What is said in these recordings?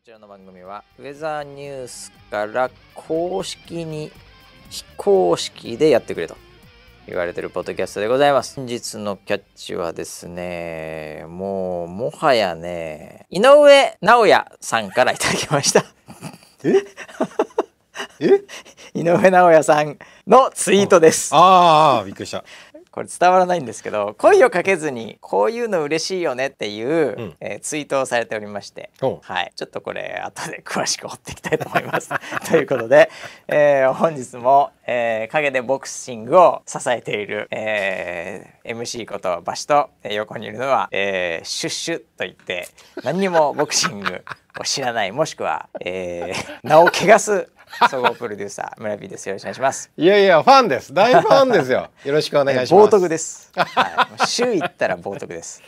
こちらの番組はウェザーニュースから公式に非公式でやってくれと言われてるポッドキャストでございます。本日のキャッチはですね、もうもはやね、井上直也さんからいただきました。ええ 井上直也さんのツイートです。ああ、びっくりした。これ伝わらないんですけど声をかけずにこういうの嬉しいよねっていう、うん、えー、ツイートをされておりまして、はい、ちょっとこれ後で 詳しく追っていきたいと思います。ということで、えー、本日も、えー、陰でボクシングを支えている、えー、MC ことバシと横にいるのは、えー、シュッシュと言って何にもボクシングを知らないもしくは、えー、名を汚す総合プロデューサー村 B ですよろしくお願いしますいやいやファンです大ファンですよ よろしくお願いします冒涜です、はい、週行ったら冒涜です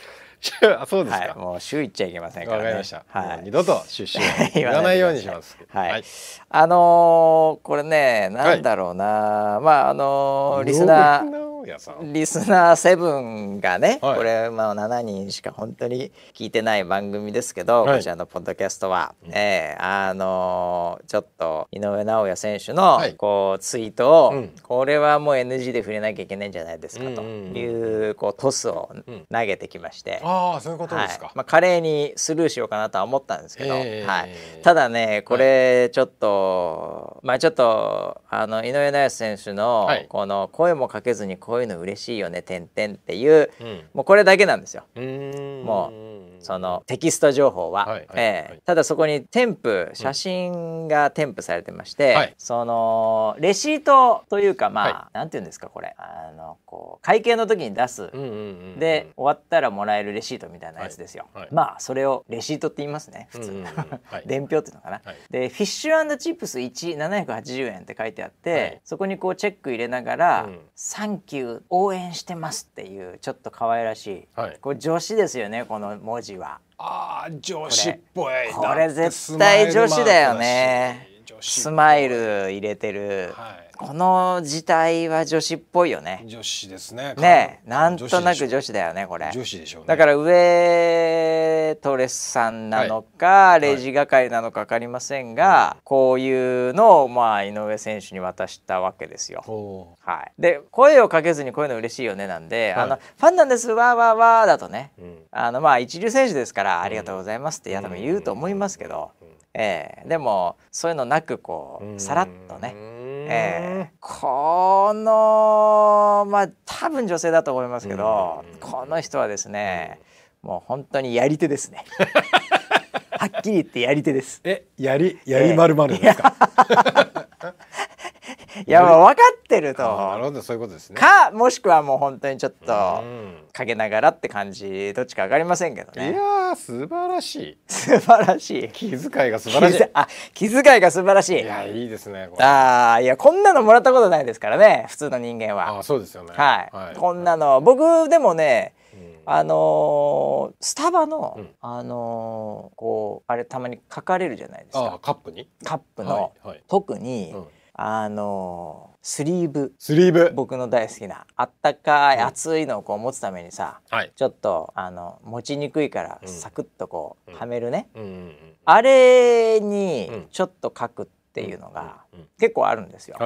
あ そうですか、はい、もう週行っちゃいけませんから、ね、わかりました、はい、二度と出社 言わないようにしますはい、あのー、これねなんだろうな、まああのー、リスナーリスナー7がね、はい、これまあ7人しか本当に聞いてない番組ですけど、はい、こちらのポッドキャストは、うん、えー、あのー、ちょっと井上尚弥選手のこうツイートを、はいうん、これはもう NG で触れなきゃいけないんじゃないですかというこうトスを投げてきまして、うん、ああそういうことですか、はい、まあ、華麗にスルーしようかなとは思ったんですけど、えー、はい、ただねこれちょっと、まあちょっとあの井上尚弥選手のこの声もかけずに声こういうの嬉しいよね」点々っていう、もうこれだけなんですよ。もうそのテキスト情報は、はい、えー、ただそこに添付写真が添付されてまして、うん、そのレシートというかまあ、はい、なんていうんですかこれあのこう会計の時に出す、うんうんうんうん、で終わったらもらえるレシートみたいなやつですよ、はい、まあそれをレシートって言いますね普通、うんうん、伝票っていうのかな、でフィッシュチップス1780円って書いてあって、そこにこうチェック入れながら、うん、サンキュー応援してますっていうちょっと可愛らしい、これ女子ですよねこの文字子はああ女子っぽいこれ絶対女子だよねスマイル入れてる、はこの時代は女子っぽいよね女子ですねねなんとなく女子だよねこれ女子でしょう、ね、だから上トレスさんなのか、はい、レジ係なのか分かりませんが、はい、こういうのをまあ井上選手に渡したわけですよ、はい、で声をかけずにこういうの嬉しいよねなんで、はい、あのファンなんですわーわーわーだとね、うん、あのまあ一流選手ですからありがとうございますって、いや多分言うと思いますけど、ええー、でもそういうのなくこうさらっとね、うんえー、このまあ多分女性だと思いますけど、この人はですね、もう本当にやり手ですね。はっきり言ってやり手です。え、やり、やりまるまるですか。いやもう分かってるとなるほどそういうことですねかもしくはもう本当にちょっとかけながらって感じどっちか分かりませんけどねいや素晴らしい素晴らしい気遣いが素晴らしいあ気遣いが素晴らしいいやいいですねああいやこんなのもらったことないですからね普通の人間はあそうですよねはい、はい、こんなの僕でもねあのー、スタバの、うん、あのー、こうあれたまに書かれるじゃないですかカップにカップの、はいはい、特に、うんあのスリーブスリーブ僕の大好きなあったかい熱いのをこう持つためにさ、はい、ちょっとあの持ちにくいからサクッとこう、はめるね、あれにちょっと書くってっていうのが結構あるんですよ。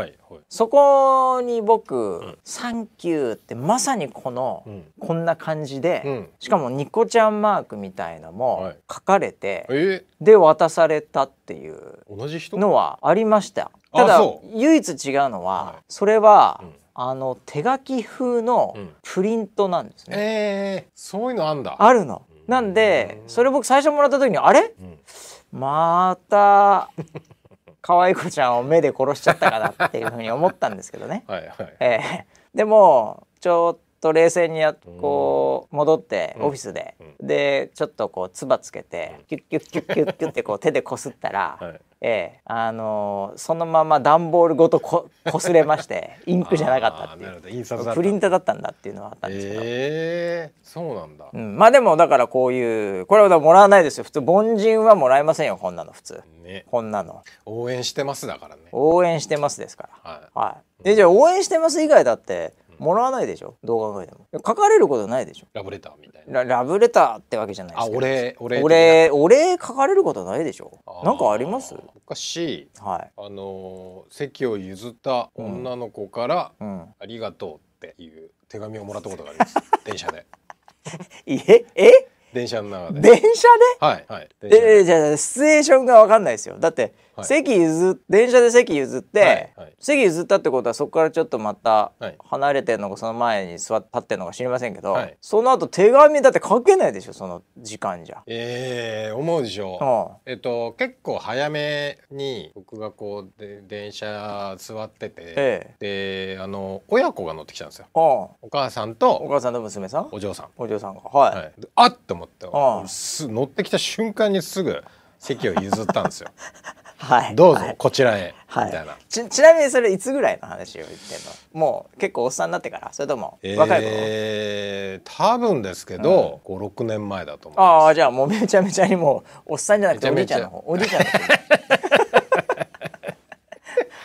そこに僕「サンキュー」ってまさにこの、こんな感じで、しかもニコちゃんマークみたいのも書かれて、で渡されたっていうのはありました。ただ唯一違うのは、それは、あの手書き風のプリントなんですね。ええそういうのあんだ。あるの。なんでそれ僕最初もらった時にあれ、また可愛い子ちゃんを目で殺しちゃったかなっていうふうに思ったんですけどね。はいはい、えー、でもちょっと冷静にやこう戻ってオフィスで、うん、でちょっとこうつばつけて、キュッキュッキュッキュッキュッってこう手でこすったら、はい、ええ、あのー、そのまま段ボールごとこ こすれましてインクじゃなかったっていうプリントだったんだっていうのはあったんですけど、えー、そうなんだ、うん、まあでもだからこういうこれはもらわないですよ普通凡人はもらえませんよこんなの普通、ね、こんなの応援してますだからね応援してますですからはい、はい、でじゃあ応援してます以外だってもらわないでしょ動画考えても書かれることないでしょラブレターみたいなラブレターってわけじゃないですあ俺俺俺俺書かれることないでしょなんかありますおかしいはい、あの席を譲った女の子から、うん、ありがとう」っていう手紙をもらったことがあります 電車で。ええ電車の中で電車ではいはいえー、じゃあシチュエーションが分かんないですよだってはい、席譲電車で席譲って、はいはい、席譲ったってことはそこからちょっとまた離れてるのかその前に座っ立ってるのか知りませんけど、その後手紙だって書けないでしょその時間じゃ。ええー、思うでしょう。えっと結構早めに僕がこうで電車座ってて、ええ、であの親子が乗ってきたんですよ。お母さんとお母さんと娘さんお嬢さんお嬢さんがはい、はい、あっと思って乗ってきた瞬間にすぐ席を譲ったんですよ。はい、どうぞ、こちらへ、はい、みたいなちちなみにそれいつぐらいの話を言ってんのもう結構おっさんになってからそれとも若い頃、えー、多分ですけど、うん、56年前だと思うああじゃあもうめちゃめちゃにもうおっさんじゃなくておじいちゃんの方おじいちゃんの方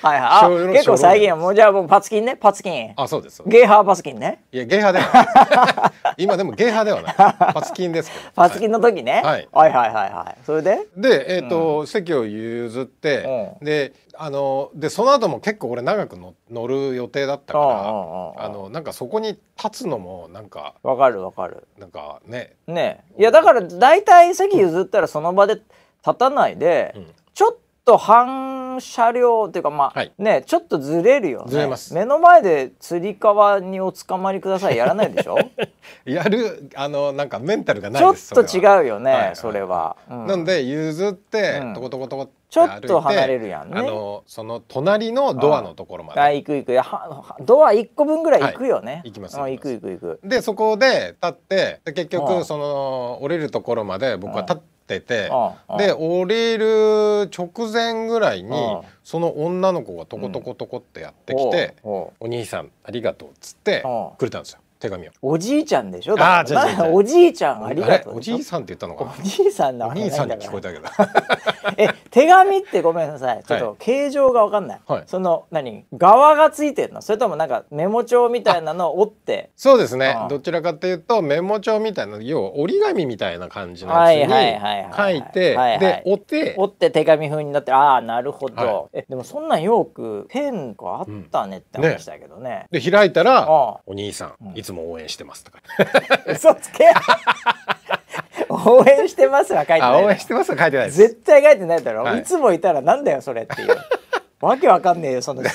はいはい。結構最近はもうじゃあもうパツキンねパツキン。あそうです。ゲーハーパツキンね。いやゲーハーではない。今でもゲーハーではない。パツキンですけど。パツキンの時ね。はい、はいはいはいはい。それで？でえっ、ー、と、うん、席を譲って、うん、であのでその後も結構俺長くの乗る予定だったからあのなんかそこに立つのもなんかわかるわかるなんかねねいやだから大体席譲ったらその場で立たないで、うん、ちょっと半車両っていうかまあ、はい、ねちょっとずれるよね目の前でつり革におつかまりくださいやらないでしょ やるあのなんかメンタルがないですちょっと違うよね、はいはい、それは、うん、なんで譲って、うん、トコトコトコちょっと離れるやんね。あのその隣のドアのところまで。あ行く行くドア一個分ぐらい行くよね。はい、行きます。行く行く行く。でそこで立って結局その降りるところまで僕は立って、っててで降りる直前ぐらいにその女の子がトコトコトコってやってきて「お兄さんありがとう」っつってくれたんですよ。手紙をおじいちゃんでしょああおじいちゃんありがとうおじいさんって言ったのかおじいさんなおじいさんに聞こえたけど え手紙ってごめんなさいちょっと形状が分かんない、はい、その何側がついてるのそれともなんかメモ帳みたいなのを折って そうですね、うん、どちらかというとメモ帳みたいな要は折り紙みたいな感じのやつに書いてで折って折って手紙風になってああなるほど、はい、えでもそんなんよくペンがあったねって話だけどねうんで開いたら、お兄さん、いつつも応援してますとか嘘つけ応援してますは書いてない応援してますは書いてない絶対書いてないだろ、はい、いつもいたらなんだよそれっていうわけわかんねえよそのも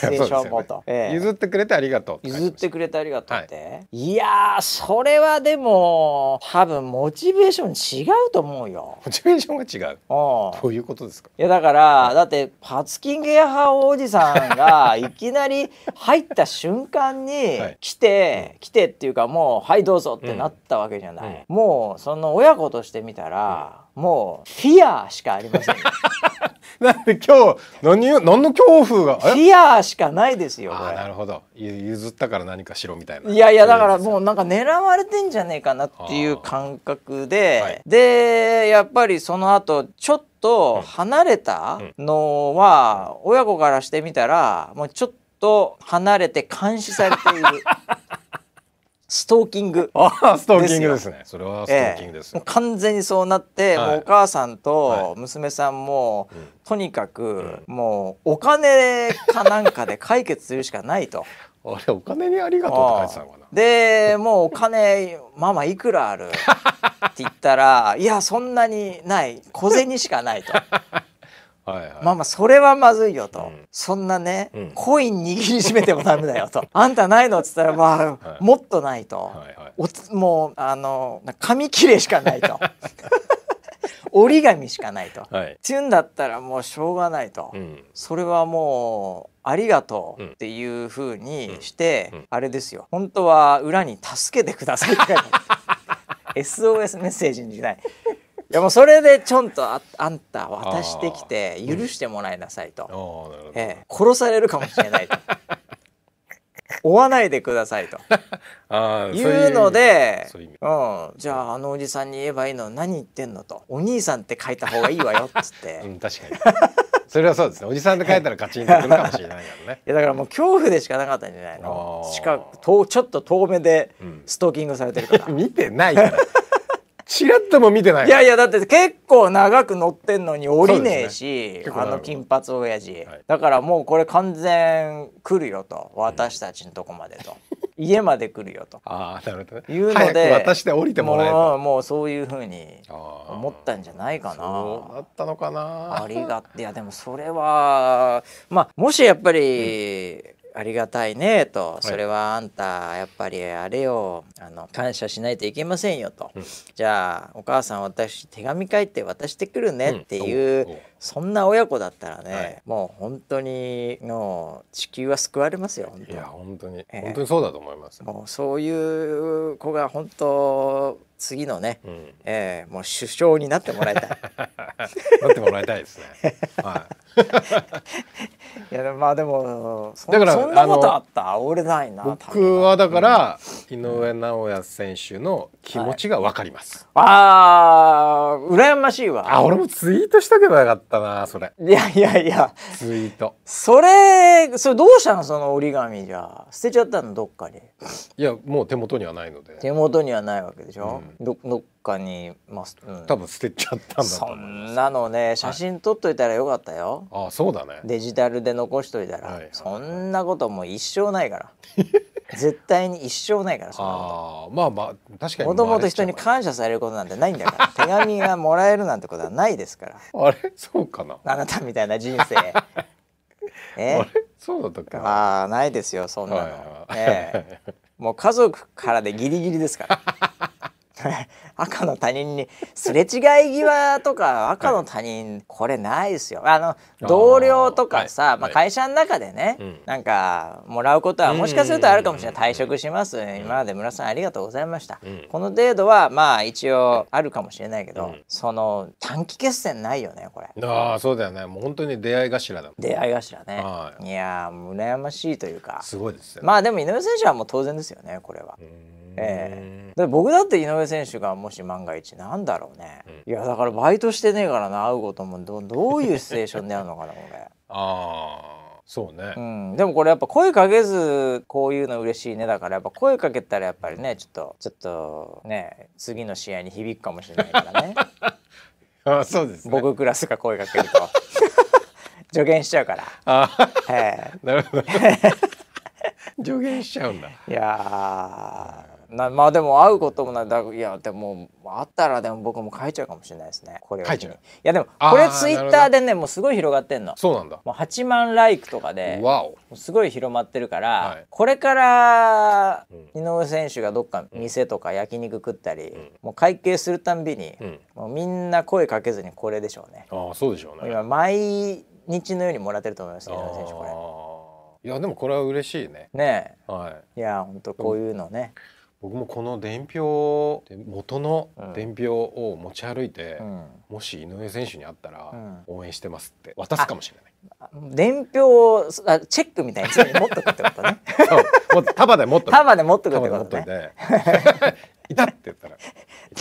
と、ねえ譲ってくれてありがとう譲ってくれてありがとうって、はい、いやそれはでも多分モチベーション違うと思うよモチベーションが違うどういうことですかいやだから、だってパツキンゲー派おじさんがいきなり入った瞬間に 来て、来てっていうかもう「はいどうぞ」ってなったわけじゃない、うんうん、もうその親子として見たら、うんもうフィアしかありません なんで今日何何の恐怖がフィアしかないですよあなるほど譲ったから何かしろみたいないやいやだからもうなんか狙われてんじゃねえかなっていう感覚で、はい、でやっぱりその後ちょっと離れたのは親子からしてみたらもうちょっと離れて監視されている。ストーキングああストーキングですねそれはストーキングです、えー、完全にそうなって、はい、もうお母さんと娘さんも、はい、とにかく、うん、もうお金かなんかで解決するしかないと あれお金にありがとうって書いてたのかなでもうお金ママいくらあるって言ったらいやそんなにない小銭しかないと。はいはい、まあまあそれはまずいよと、うん、そんなね、うん、コイン握りしめてもダメだよと あんたないのっつったらまあ、はい、もっとないと、はいはい、おつもうあの紙切れしかないと。折り紙しかないと、はい、っていうんだったらもうしょうがないと、うん、それはもうありがとうっていうふうにして、うんうん、あれですよ本当は裏に「助けてください」っいて SOS メッセージにしないいやもうそれでちょんとああんた渡してきて許してもらいなさいと、うんええ、殺されるかもしれないと 追わないでくださいと いうのでうん、じゃああのおじさんに言えばいいの何言ってんのとお兄さんって書いた方がいいわよっ つって、うん、確かにそれはそうですねおじさんで書いたらガチンとくるかもしれないからねいやだからもう恐怖でしかなかったんじゃないのしかとちょっと遠目でストーキングされてるから、うん、見てないからチラっとも見てないいやいやだって結構長く乗ってんのに降りねえし、ね、あの金髪親父、はい、だからもうこれ完全来るよと私たちのとこまでと。うん家まで来るよと ああなるほど、ね、いうので渡して降りてもらえももうそういうふうに思ったんじゃないかなそうだったのかなありがいやでもそれはまあもしやっぱり、うんありがたいねと、はい、それはあんたやっぱりあれよあの感謝しないといけませんよと、うん、じゃあお母さん私手紙書いて渡してくるねっていう、うん、そんな親子だったらね、はい、もう本当にもう地球は救われますよいや本当に、えー、本当にそうだと思います、もうそういう子が本当次のね、うん、えー、もう首相になってもらいたい なってもらいたいですねはい いやまあでもだからそんなことあった煽れないな僕はだから、うん、井上尚弥選手の気持ちが分かります、はい、あー羨ましいわあ俺もツイートしたけばよかったなそれいやいやいやツイートそれそれどうしたのその折り紙じゃ捨てちゃったのどっかにいやもう手元にはないので手元にはないわけでしょ、うん、どどかに、まあ、うん、多分捨てちゃったんだそんなのね写真撮っといたらよかったよ、はい、あそうだねデジタルで残しといたら、はいそんなことも一生ないから 絶対に一生ないからそんなことあまあまあ確かにもともと人に感謝されることなんてないんだから 手紙がもらえるなんてことはないですからあれそうかなあなたみたいな人生え あそうだったかまああないですよそんなの、はいはいはい、ええー、もう家族からでギリギリですから 赤の他人にすれ違い際とか赤の他人、これないですよあの同僚とかさまあ、会社の中でね、はい、なんかもらうことはもしかするとあるかもしれない退職します今まで村さんありがとうございました、うん、この程度はまあ一応あるかもしれないけど、うん、その短期決戦ないよねこれああそうだよねもう本当に出会い頭だ出会い頭ね、はい、いや羨ましいというかすごいですよ、ね、まあでも井上選手はもう当然ですよねこれは。うんええー、僕だって井上選手がもし万が一なんだろうね、うん、いやだからバイトしてねえからな会うこともどどういうシチュエーションで会うのかな俺。ああそうね、うん、でもこれやっぱ声かけずこういうの嬉しいねだからやっぱ声かけたらやっぱりねちょっとちょっとね次の試合に響くかもしれないからね あそうです、ね、僕クラスが声かけると 助言しちゃうからあ、えー、なるほど助言しちゃうんだいやなまあでも会うこともないだいやでも会ったらでも僕も書いちゃうかもしれないですねこれ書いちゃういやでもこれツイッターでねもうすごい広がってんのそうなんだもう8万ライクとかですごい広まってるから、はい、これから井上選手がどっか店とか焼肉食ったり、うん、もう会計するたんびに、うん、もうみんな声かけずにこれでしょうねああそうでしょうね今毎日のようにもらってると思います井上選手これいやでもこれは嬉しいねねはいいや本当こういうのね、うん僕もこの伝票元の伝票を持ち歩いて、うん、もし井上選手に会ったら、応援してますって渡すかもしれない。伝票をあチェックみたいに持っとくってことね。そう、束で持っとく。束で持っとくってことね。いたって言ったら。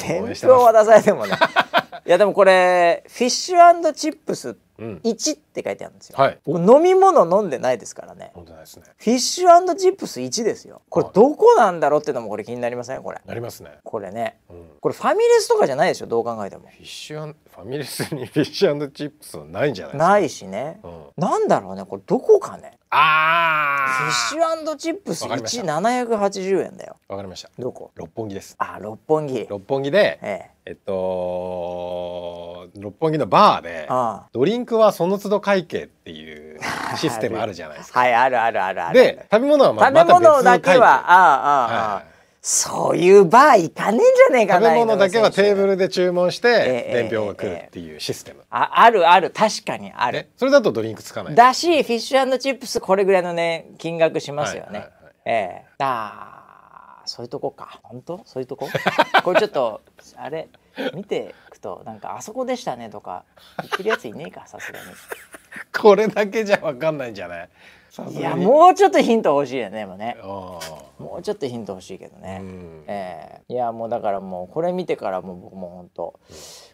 伝票渡されてもね。いやでもこれフィッシュチップス1っって書いてあるんですよ、はい、飲み物飲んでないですからね、ね、フィッシュチップス1ですよこれどこなんだろうってのもこれ気になりません、これなりますねこれね、うん、これファミレスとかじゃないでしょどう考えてもフィッシュファミレスにフィッシュチップスないんじゃないないしね、うん、なんだろうねこれどこかねあフィッシュアンドチップス一七百八十円だよわかりましたどこ六本木ですあ六本木六本木で、えええっと六本木のバーであドリンクはその都度会計っていうシステムあるじゃないですか。はい、あるあるあるある。で、食べ物はまた別の食べ物だけは、ああ、ああ、はい、そういう場合行かねえんじゃねえかな。食べ物だけはテーブルで注文して、伝票が来るっていうシステム。えええ、あ、あるある、確かにある。それだとドリンクつかない。だし、フィッシュチップス、これぐらいのね、金額しますよね。はいはいはい、ええー、ああ、そういうとこか。本当、そういうとこ。これちょっと、あれ。見ていくとなんか「あそこでしたね」とか言ってるやついねえか さすがに。これだけじゃ分かんないんじゃないいやもうちょっとヒント欲しいよねもうねもうちょっとヒント欲しいけどね、うん、えー、いやもうだからもうこれ見てからもう僕もほんと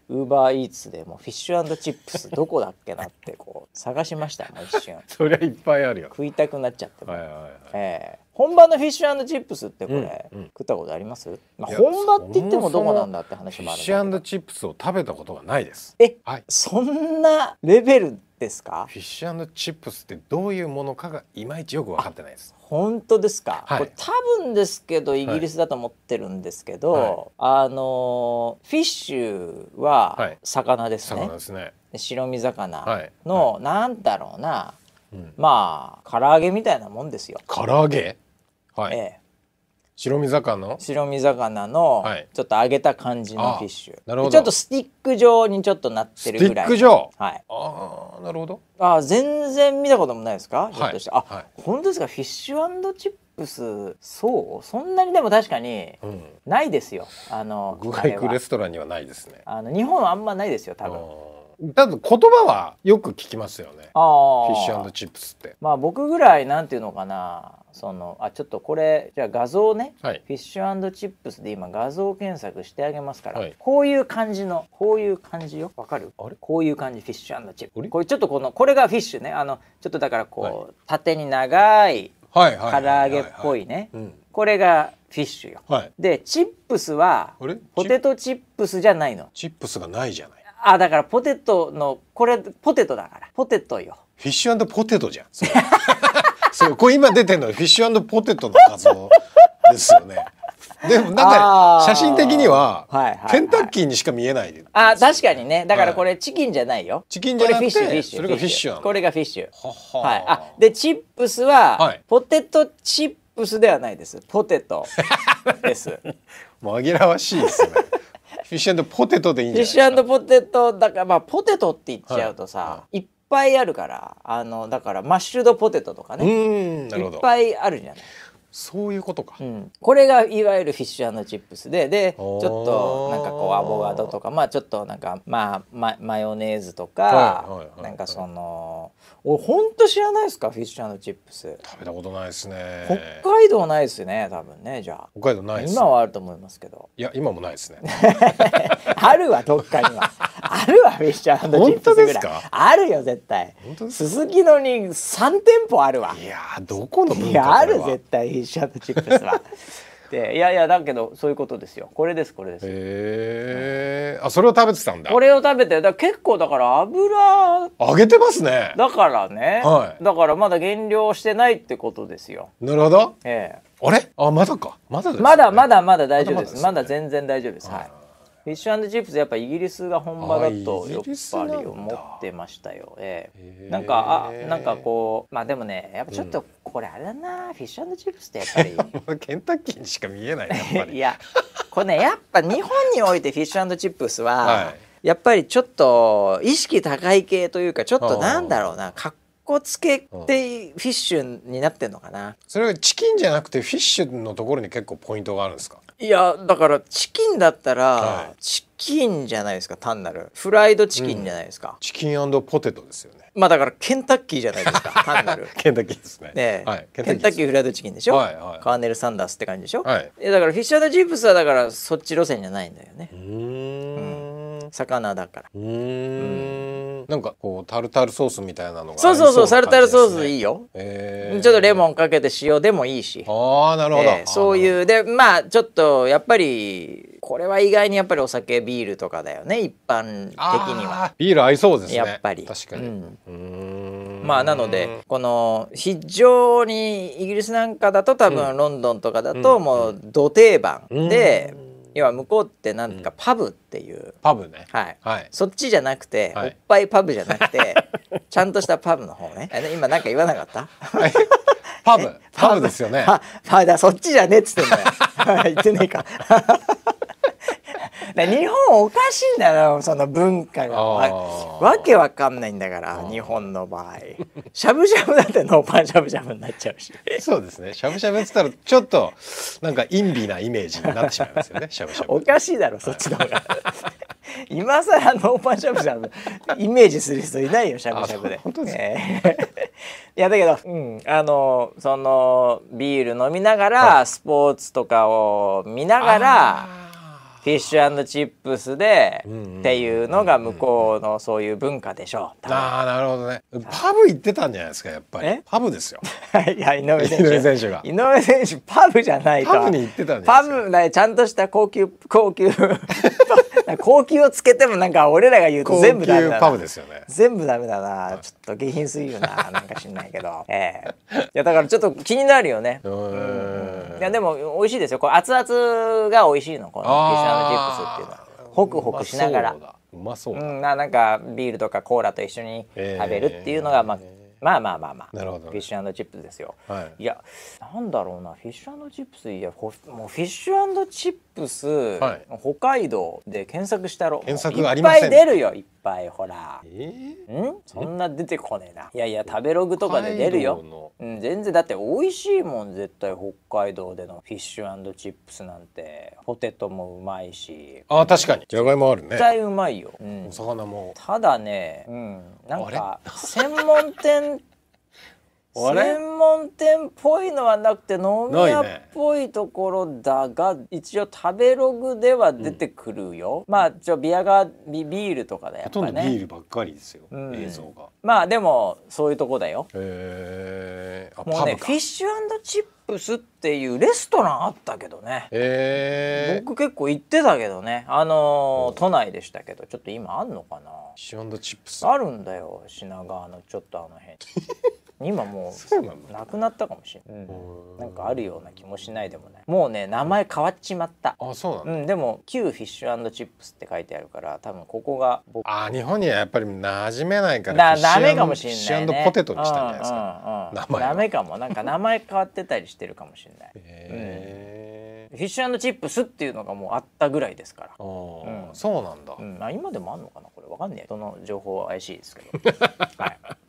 ウーバーイーツでもフィッシュチップス どこだっけなってこう探しました一瞬そりゃいっぱいあるよ食いたくなっちゃって、はいはい、はい、え本場のフィッシュチップスってこれ、うんうん、食ったことあります、まあ、本場って言ってもどこなんだって話もあるフィッシュチップスを食べたことがないですえ、はい、そんなレベルですかフィッシュチップスってどういうものかがいまいちよく分かってないです本当ですか、はい、これ多分ですけどイギリスだと思ってるんですけど、はい、あのフィッシュは魚ですね,、魚ですね白身魚の、はい、なんだろうな、うん、まあ唐揚げみたいなもんですよ唐揚げはい、え白身魚の白身魚のちょっと揚げた感じのフィッシュ、なるほどちょっとスティック状にちょっとなってるぐらいスティック状はいああなるほどあ全然見たこともないですか、ひょっとしてあ、はい本当ですかフィッシュチップスそうそんなにでも確かにないですよあの具あレストランにはないですねあの日本はあんまないですよ多分多分言葉はよく聞きますよねフィッシュチップスってまあ僕ぐらいなんていうのかなそのあちょっとこれじゃあ画像ね、はい、フィッシュチップスで今画像検索してあげますから、はい、こういう感じのこういう感じよわかるあれこういう感じフィッシュチップこれちょっとこのこれがフィッシュねあのちょっとだからこう、はい、縦に長い唐揚げっぽいね、うん、これがフィッシュよ、でチップスはポテトチップスじゃないのチップスがないじゃないあだからポテトのこれポテトだからポテトよフィッシュポテトじゃんそ そうこれ今出てるのはフィッシュポテトの画像ですよねでもなんか写真的にはケンタッキーにしか見えない、ね、あ確かにねだからこれチキンじゃないよ、はい、チキンじゃなくてフィッシュそれがフィッシュこれがフィッシュはは、はい、あでチップスは、ポテトチップスではないですポテトです 紛らわしいですねフィッシュポテトでいいんじゃないですかフィッシュポテトだからまあポテトって言っちゃうとさ、はいはいいっぱいあるからあのだからマッシュドポテトとかねいっぱいあるじゃないそういうことか、うん、これがいわゆるフィッシュチップスででちょっとなんかこうアボガドとかまあちょっとなんか、まあ、ママヨネーズとか、はいはい、なんかその俺ほんと知らないですかフィッシュチップス食べたことないですね北海道ないですね多分ねじゃあ北海道ない、ね、今はあると思いますけどいや今もないですね あるわどっかにはあるわフィッシュチップスぐらいあるよ絶対鈴木のに3店舗あるわいやどこのいやある絶対イシャーチップスは。でいやいやだけどそういうことですよこれですこれですへえ、うあそれを食べてたんだこれを食べてだ結構だから油揚げてますねだからね、はい、だからまだ減量してないってことですよなるほどええー、あれあまだかまだ、ね、まだまだまだ大丈夫ですまだ、ね、まだ全然大丈夫ですはいフィッシュチップスやっぱイギリスが本場だとやっぱり思ってましたよ。ええ、なんかあなんかこうまあでもねやっぱちょっとこれあれだな、うん、フィッシュチップスってやっぱり ケンタッキーにしか見えないや いやこれねやっぱ日本においてフィッシュチップスは、はい、やっぱりちょっと意識高い系というかちょっとなんだろうなかっこつけてフィッシュになってんのかな、それはチキンじゃなくてフィッシュのところに結構ポイントがあるんですかいやだからチキンだったら、はい、チキンじゃないですか単なるフライドチキンじゃないですか、うん、チキンポテトですよねまあだからケンタッキーじゃないですか 単なるケンタッキーですね、ねはい、ケンタッキーフライドチキンでしょ、はいはい、カーネル・サンダースって感じでしょ、はい、だからフィッシュジップスはだからそっち路線じゃないんだよねうん魚だからうんなんかこうタルタルソースみたいなのがそうそうそうタルタルソースいいよ、えー、ちょっとレモンかけて塩でもいいしああなるほど、そういうでまあちょっとやっぱりこれは意外にやっぱりお酒ビールとかだよね一般的にはビール合いそうですねやっぱり確かに、まあなのでこの非常にイギリスなんかだと多分ロンドンとかだともうど定番で、うん要は向こうってなんかパブっていう、パブねはい、はい、そっちじゃなくて、おっぱいパブじゃなくて ちゃんとしたパブの方ね今なんか言わなかった パブパブですよねパブだそっちじゃねっつってんだよ 言ってねえか日本おかしいんだよその文化がわけわかんないんだから日本の場合しゃぶしゃぶだってノーパンしゃぶしゃぶになっちゃうしそうですねしゃぶしゃぶっつったらちょっとなんか陰微なイメージになってしまいますよねしゃぶしゃぶおかしいだろそっちの方が 今さらノーパンしゃぶしゃぶイメージする人いないよしゃぶしゃぶで本当です、ね、いやだけど、うん、あのそのビール飲みながら、はい、スポーツとかを見ながらフィッシュチップスでっていうのが向こうのそういう文化でしょう。ああなるほどね。パブ行ってたんじゃないですかやっぱり。パブですよ。いや井上選手。井上選手が。井上選手パブじゃないパブに行ってたんパブねちゃんとした高級高級 高級をつけてもなんか俺らが言うと全部ダメだパブですよね。全部ダメだな。ちょっと下品すぎるな。なんか知んないけど。ええー、いやだからちょっと気になるよね。うん。いやでも美味しいですよ。これ熱々が美味しいのこのフィッシュムチップスっていうのはホクホクしながらうまそううん、まあなんかビールとかコーラと一緒に食べるっていうのが、まあまあまあまあまあ、なるほどフィッシュチップスですよ、はい、いやなんだろうなフィッシュチップスいやもうフィッシュチッププス、はい、北海道で検索したろ検索ありませんいっぱい出るよいっぱいほら、えー、んそんな出てこねえないやいや食べログとかで出るよ、うん、全然だって美味しいもん絶対北海道でのフィッシュチップスなんてポテトもうまいしあ確かにじゃがいもあるね絶対うまいよ、うん、お魚もただね、うん、なんか 専門店専門店っぽいのはなくて飲み屋っぽいところだが、ね、一応食べログでは出てくるよ、うん、まあちょビアガービビールとかだよ、ね、ほとんどビールばっかりですよ、うん、映像がまあでもそういうとこだよへえもうねフィッシュチップスっていうレストランあったけどねへえ僕結構行ってたけどねあのー、都内でしたけどちょっと今あんのかなフィッシュチップスあるんだよ品川のちょっとあの辺 今もうなくなったかもしれない、うん、なんかあるような気もしないでもないもうね名前変わっちまったあそうなの、うん、でも旧フィッシュチップスって書いてあるから多分ここが僕あ日本にはやっぱり馴染めないからだダメかもしれない、ね、フィッシュポテトにしたんじゃないですか、うんうんうん、名前ダメかもなんか名前変わってたりしてるかもしれない、えー、うん、フィッシュチップスっていうのがもうあったぐらいですから、うん、そうなんだ、うん、あ今でもあんのかなこれわかんねえその情報は怪しいですけど はい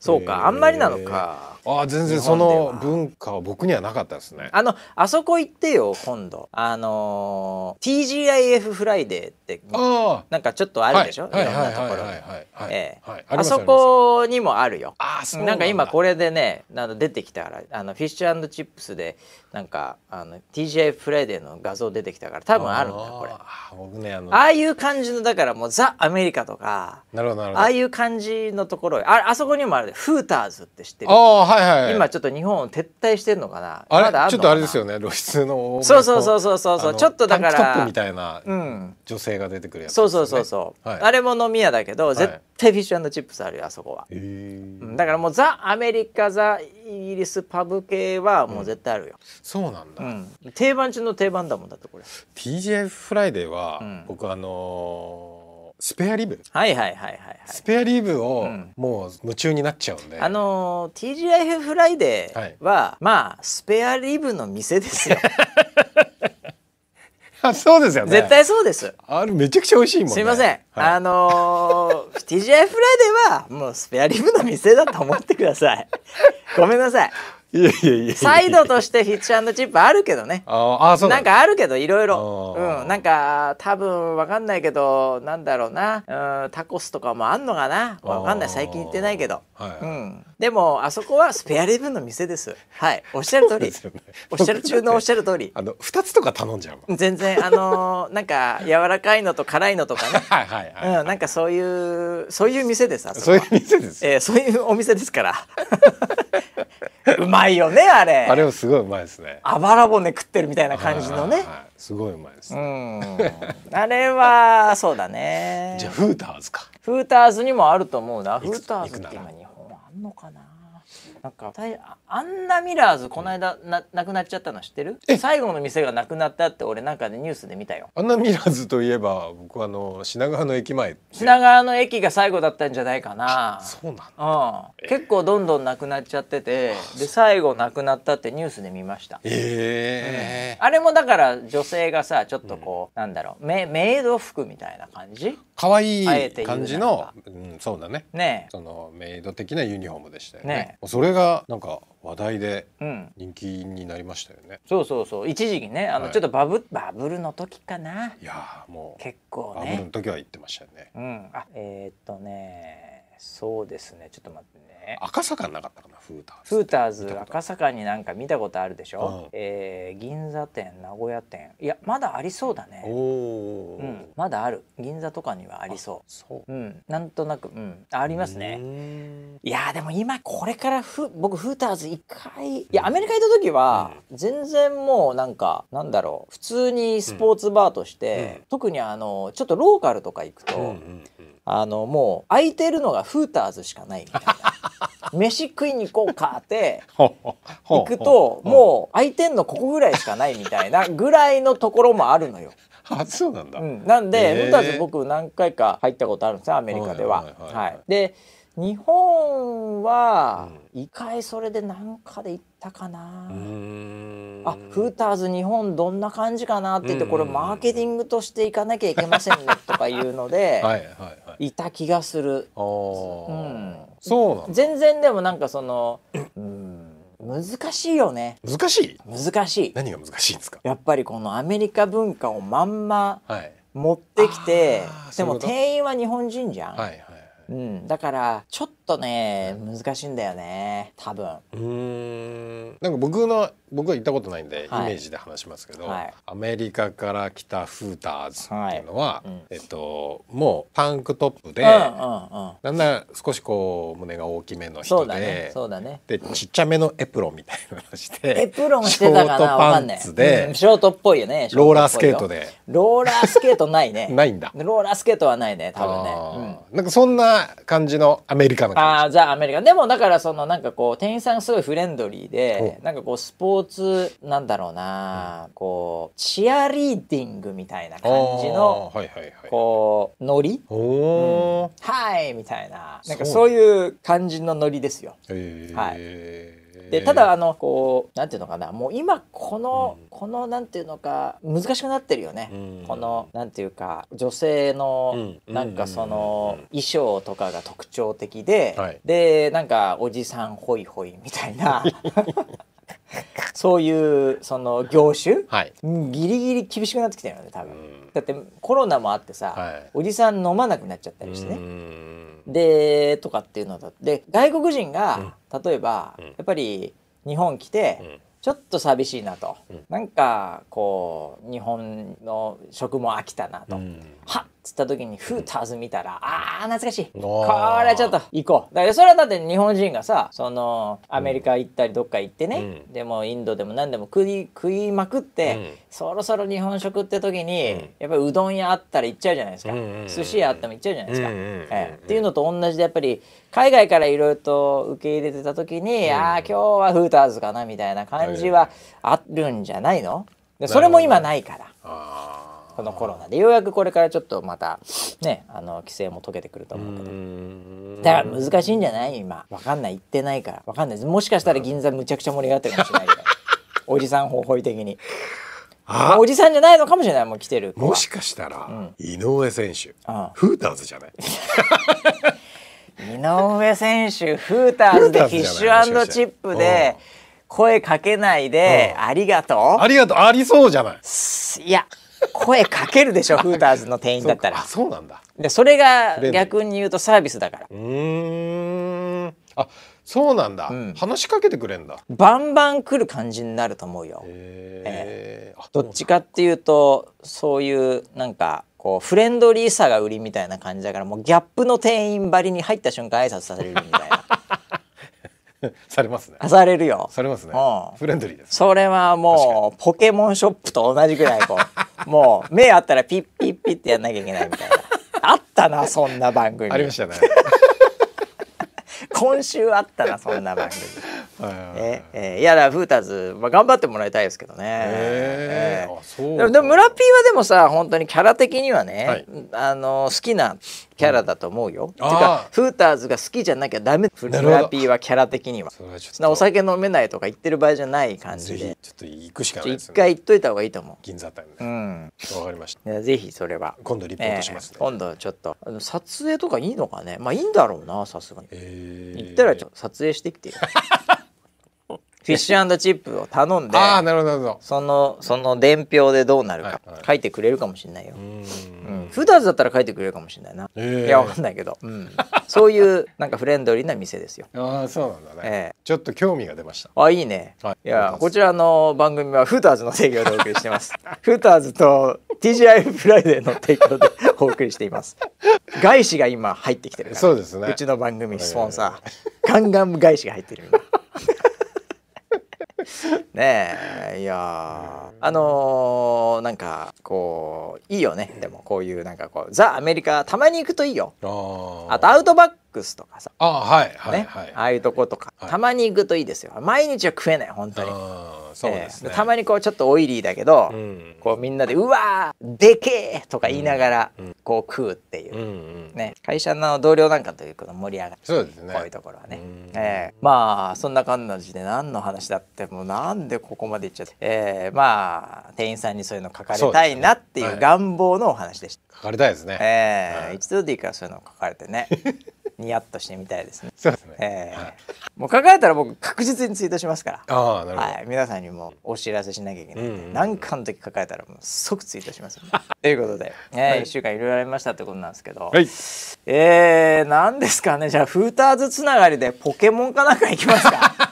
そうかあんまりなのかあ全然その文化は僕にはなかったですねあのあそこ行ってよ今度あのー、TGIF フライデーってあなんかちょっとあるでしょ、はい、いろんなところあそこにもあるよあそうなんか今これでねなん出てきたからあのフィッシュアンドチップスでなんかあの TGIF フライデーの画像出てきたから多分あるんだこれあ僕、ね、あのああいう感じのだからもうザ・アメリカとかなるほどああいう感じのところああそこにもあるでフーターズって知ってるああ、はいはい、今ちょっと日本撤退してんのかなあるちょっとあれですよね露出のそうそうそうそうそうそうちょっとだからタンクトップみたいな女性が出てくるやつ、そうそうそうそう、あれも飲み屋だけど絶対フィッシュチップスあるよあそこは、だからもうザ・アメリカザ・イギリスパブ系はもう絶対あるよ、そうなんだ、定番中の定番だもんだってこれ TJ フライデーは、僕あのースペアリブはいはいはいはい、はい、スペアリブをもう夢中になっちゃうんで、うん、あの TGIF フライデーは、はい、まあスペアリブの店ですよ あそうですよね絶対そうですあれめちゃくちゃ美味しいもん、ね、すいません、はい、あのー、TGI フライデーはもうスペアリブの店だと思ってくださいごめんなさいいやいやいやサイドとしてヒッチチップあるけどねああそうなんかあるけどいろいろうんなんか多分わかんないけどなんだろうな、うん、タコスとかもあんのかなわかんない最近行ってないけど、はい、うん、でもあそこはスペアリブの店ですはいおっしゃる通り、ね、おっしゃる中のおっしゃる通りあの2つとか頼んじゃう全然あの なんか柔らかいのと辛いのとかねはいはいうん、なんかそういうそういう店ですそそういう店です、えー、そういうお店ですから うまいよねあれあれもすごいうまいですねあばら骨食ってるみたいな感じのね、はいはいすごいうまいです、ね、うんあれはそうだねじゃあフーターズかフーターズにもあると思うなフーターズって今日本あんのかななんかアンナ・ミラーズこの間ななくなっちゃったの知ってる最後の店がなくなったって俺なんかで、ね、ニュースで見たよアンナ・ミラーズといえば僕あの品川の駅前品川の駅が最後だったんじゃないかなそうなんだ、うん、結構どんどんなくなっちゃっててで最後なくなったってニュースで見ましたええーうん、あれもだから女性がさちょっとこう、うん、なんだろうメメイド服みたいな感じ可愛い感じの、うん、そうだねねそのメイド的なユニフォームでしたよねねそれがなんか話題で人気になりましたよね、うん、そうそうそう一時期ねあの、ちょっとバブバブルの時かないやもう結構ねバブルの時は言ってましたよねうんあえー、っとねそうですねちょっと待ってね赤坂なかったかなフーターズフーターズ赤坂になんか見たことあるでしょ、うん、えー、銀座店名古屋店いやまだありそうだねお、うん、まだある銀座とかにはありそうそう、うん、なんとなく、うん、ありますねいやでも今これからふ僕フーターズ一回いやアメリカ行った時は全然もうなんかなんだろう普通にスポーツバーとして、うんうん、特にあのちょっとローカルとか行くと、うんうんあのもう空いてるのがフーターズしかないみたいな飯食いに行こうかって 行くともう空いてんのここぐらいしかないみたいなぐらいのところもあるのよ。そうなんだ、うん、なんで、えー、フーターズ僕何回か入ったことあるんですよアメリカでは。はい、はいはい、で日本は一回それで何かで行ったかな、うん、あフーターズ日本どんな感じかなって言って、これマーケティングとしていかなきゃいけませんねとかいうので はいはい、はいいた気がする。うん、そう全然でもなんかその、うん難しいよね難しい難しい何が難しいんですかやっぱりこのアメリカ文化をまんま持ってきて、はい、でも店員は日本人じゃん、はいうん、だからちょっとね難しいんだよね多分うんなんか僕の僕は行ったことないんで、はい、イメージで話しますけど、はい、アメリカから来たフーターズっていうのは、はいえっともうタンクトップで、うんうんうん、だんだん少しこう胸が大きめの人でそうだね、ね、でちっちゃめのエプロンみたいなのしてエプロンしてたかなパンツで、うん、ショートっぽいよねローラースケートでローラースケートないね ないんだローラースケートはないね多分ね、うん、なんかそんな感じのアメリカのああじゃあアメリカでもだからそのなんかこう店員さんがすごいフレンドリーでなんかこうスポーツなんだろうな、うん、こうチアリーディングみたいな感じの、はいはい、こうノリ、うん、はいみたいななんかそういう感じのノリですよ。はいでただあのこうなんていうのかなもう今この、このなんていうのか難しくなってるよね、このなんていうか女性の、なんかその、衣装とかが特徴的で、はでなんかおじさんホイホイみたいな。そういうその業種、はい、ギリギリ厳しくなってきてるよね多分、だってコロナもあってさ、はい、おじさん飲まなくなっちゃったりしてねでとかっていうのだで外国人が、例えば、やっぱり日本来て、ちょっと寂しいなと、なんかこう日本の食も飽きたなと。うんはっつった時にフーターズ見たらあー懐かしいこれちょっと行こうだからそれはだって日本人がさそのアメリカ行ったりどっか行ってね、うん、でもインドでも何でも食い食いまくって、うん、そろそろ日本食って時に、うん、やっぱりうどん屋あったら行っちゃうじゃないですか、うんうんうん、寿司屋あっても行っちゃうじゃないですか、うんうんうんえっていうのと同じでやっぱり海外からいろいろと受け入れてた時に、ああ今日はフーターズかなみたいな感じはあるんじゃないの、でそれも今ないから。このコロナでようやくこれからちょっとまたねあの規制も解けてくると思うけどだから難しいんじゃない今分かんない行ってないから分かんないもしかしたら銀座むちゃくちゃ盛り上がってるかもしれない おじさん方法的に。おじさんじゃないのかもしれないもう来てるもしかしたら、うん、井上選手、あフーターズじゃない 井上選手フーターズでフィッシュチップで声かけないで、ありがとうありがとうありそうじゃないいや声かけるでしょ フーターズの店員だったらそうなんだでそれが逆に言うとサービスだからうんあそうなんだ、うん、話しかけてくれんだバンバン来る感じになると思うよ、へえー、どっちかっていうとそういうなんかこうフレンドリーさが売りみたいな感じだからもうギャップの店員ばりに入った瞬間挨拶させるみたいな されますねされるよされますね、うん、フレンドリーですそれはもうポケモンショップと同じくらいこうもう目あったらピッピッピッってやんなきゃいけないみたいなあったなそんな番組ありましたね 今週あったなそんな番組ええいやだフーターズ、まあ、頑張ってもらいたいですけどね、えーえー、でも村ピーはでもさ本当にキャラ的にはね、はい、あの好きなキャラだと思うよ。てかフーターズが好きじゃなきゃダメフラピーはキャラ的にはそなお酒飲めないとか言ってる場合じゃない感じでちょっと行くしかないですね一回行っといた方がいいと思う銀座タイ店うん、わかりましたぜひそれは今度リポートします、ねえー、今度ちょっとあの撮影とかいいのかねまあいいんだろうなさすがに、えー、行ったらちょっと撮影してきてよ フィッシュチップを頼んでそのその伝票でどうなるか、書いてくれるかもしれないよ、うんフーダーズだったら書いてくれるかもしれないな、えー、いやわかんないけど、うん、そういうなんかフレンドリーな店ですよ ああそうなんだね、えー、ちょっと興味が出ましたあいいね、はい、いやこちらの番組はフーターズの提供でお送りしてます フーターズと TGI フライデーの提供でお送りしています 外資が今入ってきてるそうですねうちの番組スポンサー、ガンガン外資が入ってる今 ねえいやあのー、なんかこういいよねでもこういうなんかこうザ・アメリカたまに行くといいよあとアウトバックスとかさあ,、はいはい、はい、ああいうとことか、はい、たまに行くといいですよ毎日は食えない本当に。そうですね、ねたまにこうちょっとオイリーだけど、うん、こうみんなで「うわでけえ!」とか言いながら、こう食うっていう、うんうん、ね、会社の同僚なんかというこの盛り上がりそうです、ね、こういうところはね、うん、えー、まあそんな感じで何の話だってもうなんでここまでいっちゃって、えー、まあ店員さんにそういうの書かれたいなっていう願望のお話でした。書かれたいですね、えー、はい、一度でいいからそういうの書かれてね。ニヤッとしてみたいですね。そうですね。えー、はい、もう書かれたら僕確実にツイートしますから。ああ、なるほど。はい、皆さん何んにもお知らせしなきゃいけない、うん、なんかの時書かれたらもう即ツイートします、ね、ということで、えーはい、1週間いろいろありましたってことなんですけど、はい、えー、何ですかねじゃあフーターズつながりでポケモンかなんかいきますか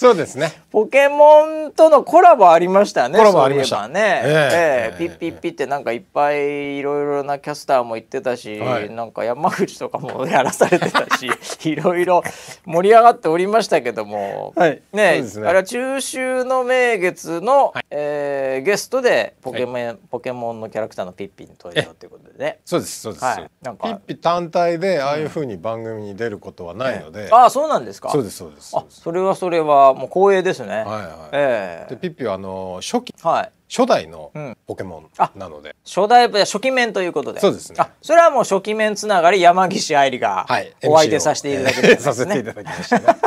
そうですね。ポケモンとのコラボありましたね。コラボありましたね。ええピッピッピってなんかいっぱいいろいろなキャスターも言ってたし、はなんか山口とかもやらされてたし、いろいろ盛り上がっておりましたけども、ね、あれは中秋の名月の、はえゲストでポケモン、ポケモンのキャラクターのピッピに登場ということでね。そうですそうです。なんかピッピ単体でああいうふうに番組に出ることはないので。ああそうなんですか。そうですそうです。あそれはそれは。もう光栄ですね。はいはい。ええー、でピッピはあの初期、はい、初代のポケモンなので、うん、初代初期面ということで。そうですね。あそれはもう初期面つながり山岸愛理がお相手させていただきます、ね、はい、させていただきました、ね。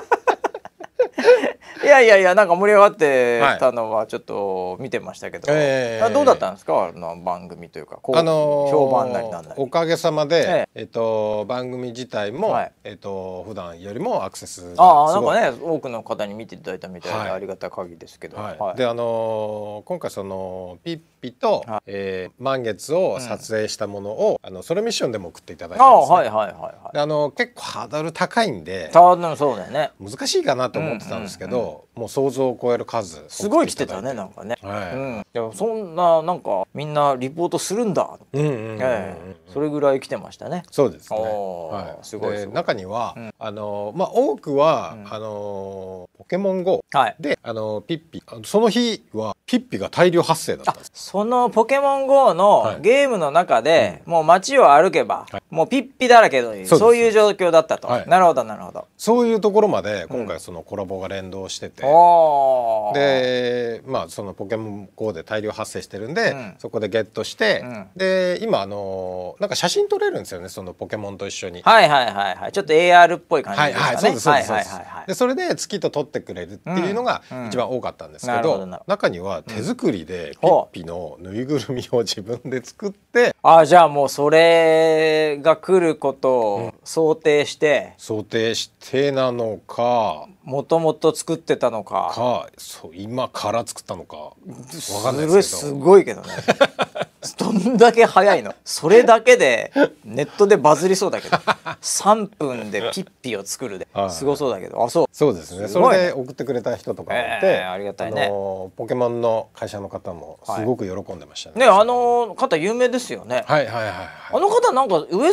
いやいやいやなんか盛り上がってたのはちょっと見てましたけど、えどうだったんですかあの番組というか、あのー、評判なりなんなりおかげさまで、えー、えっと、番組自体も、はい、えっと普段よりもアクセスがあなんかね多くの方に見ていただいたみたいで、ありがたい限りですけど、はい、であのー、今回その「ピッ日と、はい、えー、満月を撮影したものを、うん、あのソロミッションでも送っていただいたんです、ね、はいはいはいはい、あの結構ハードル高いんでそうだよ、ね、難しいかなと思ってたんですけど、うんうんうん、もう想像を超える数すごい来てたねなんかね、はいうん、いやそんななんかみんなリポートするんだそれぐらい来てましたねそうですね、はい、すごい中には、うん、あのまあ多くは、うん、あのポケモン GO で、はい、あのピッピその日はピッピが大量発生だったんですそのポケモン GO のゲームの中で、もう街を歩けば、もうピッピだらけというそういう状況だったと、なるほどなるほどそういうところまで今回そのコラボが連動してて、でまあそのポケモン GO で大量発生してるんで、そこでゲットして、で今あのなんか写真撮れるんですよねそのポケモンと一緒にはいはいはいはいちょっと AR っぽい感じですかねはいそうですそでそれで月と撮ってくれるっていうのが一番多かったんですけど、中には手作りでピッピの、ぬいぐるみを自分で作ってああじゃあもうそれが来ることを想定して、うん、想定してなのかもともと作ってたのかかそう今から作ったのか分かんないですけどすごいけどね どんだけ早いのそれだけでネットでバズりそうだけど3分でピッピを作るですごそうだけどあそうそうですね、ね、それで送ってくれた人とかいて、えー、ありがたいねポケモンの会社の方もすごく喜んでましたね、はい、ねあの方有名ですよねはいはいはい、はい、あの方なんかウェザ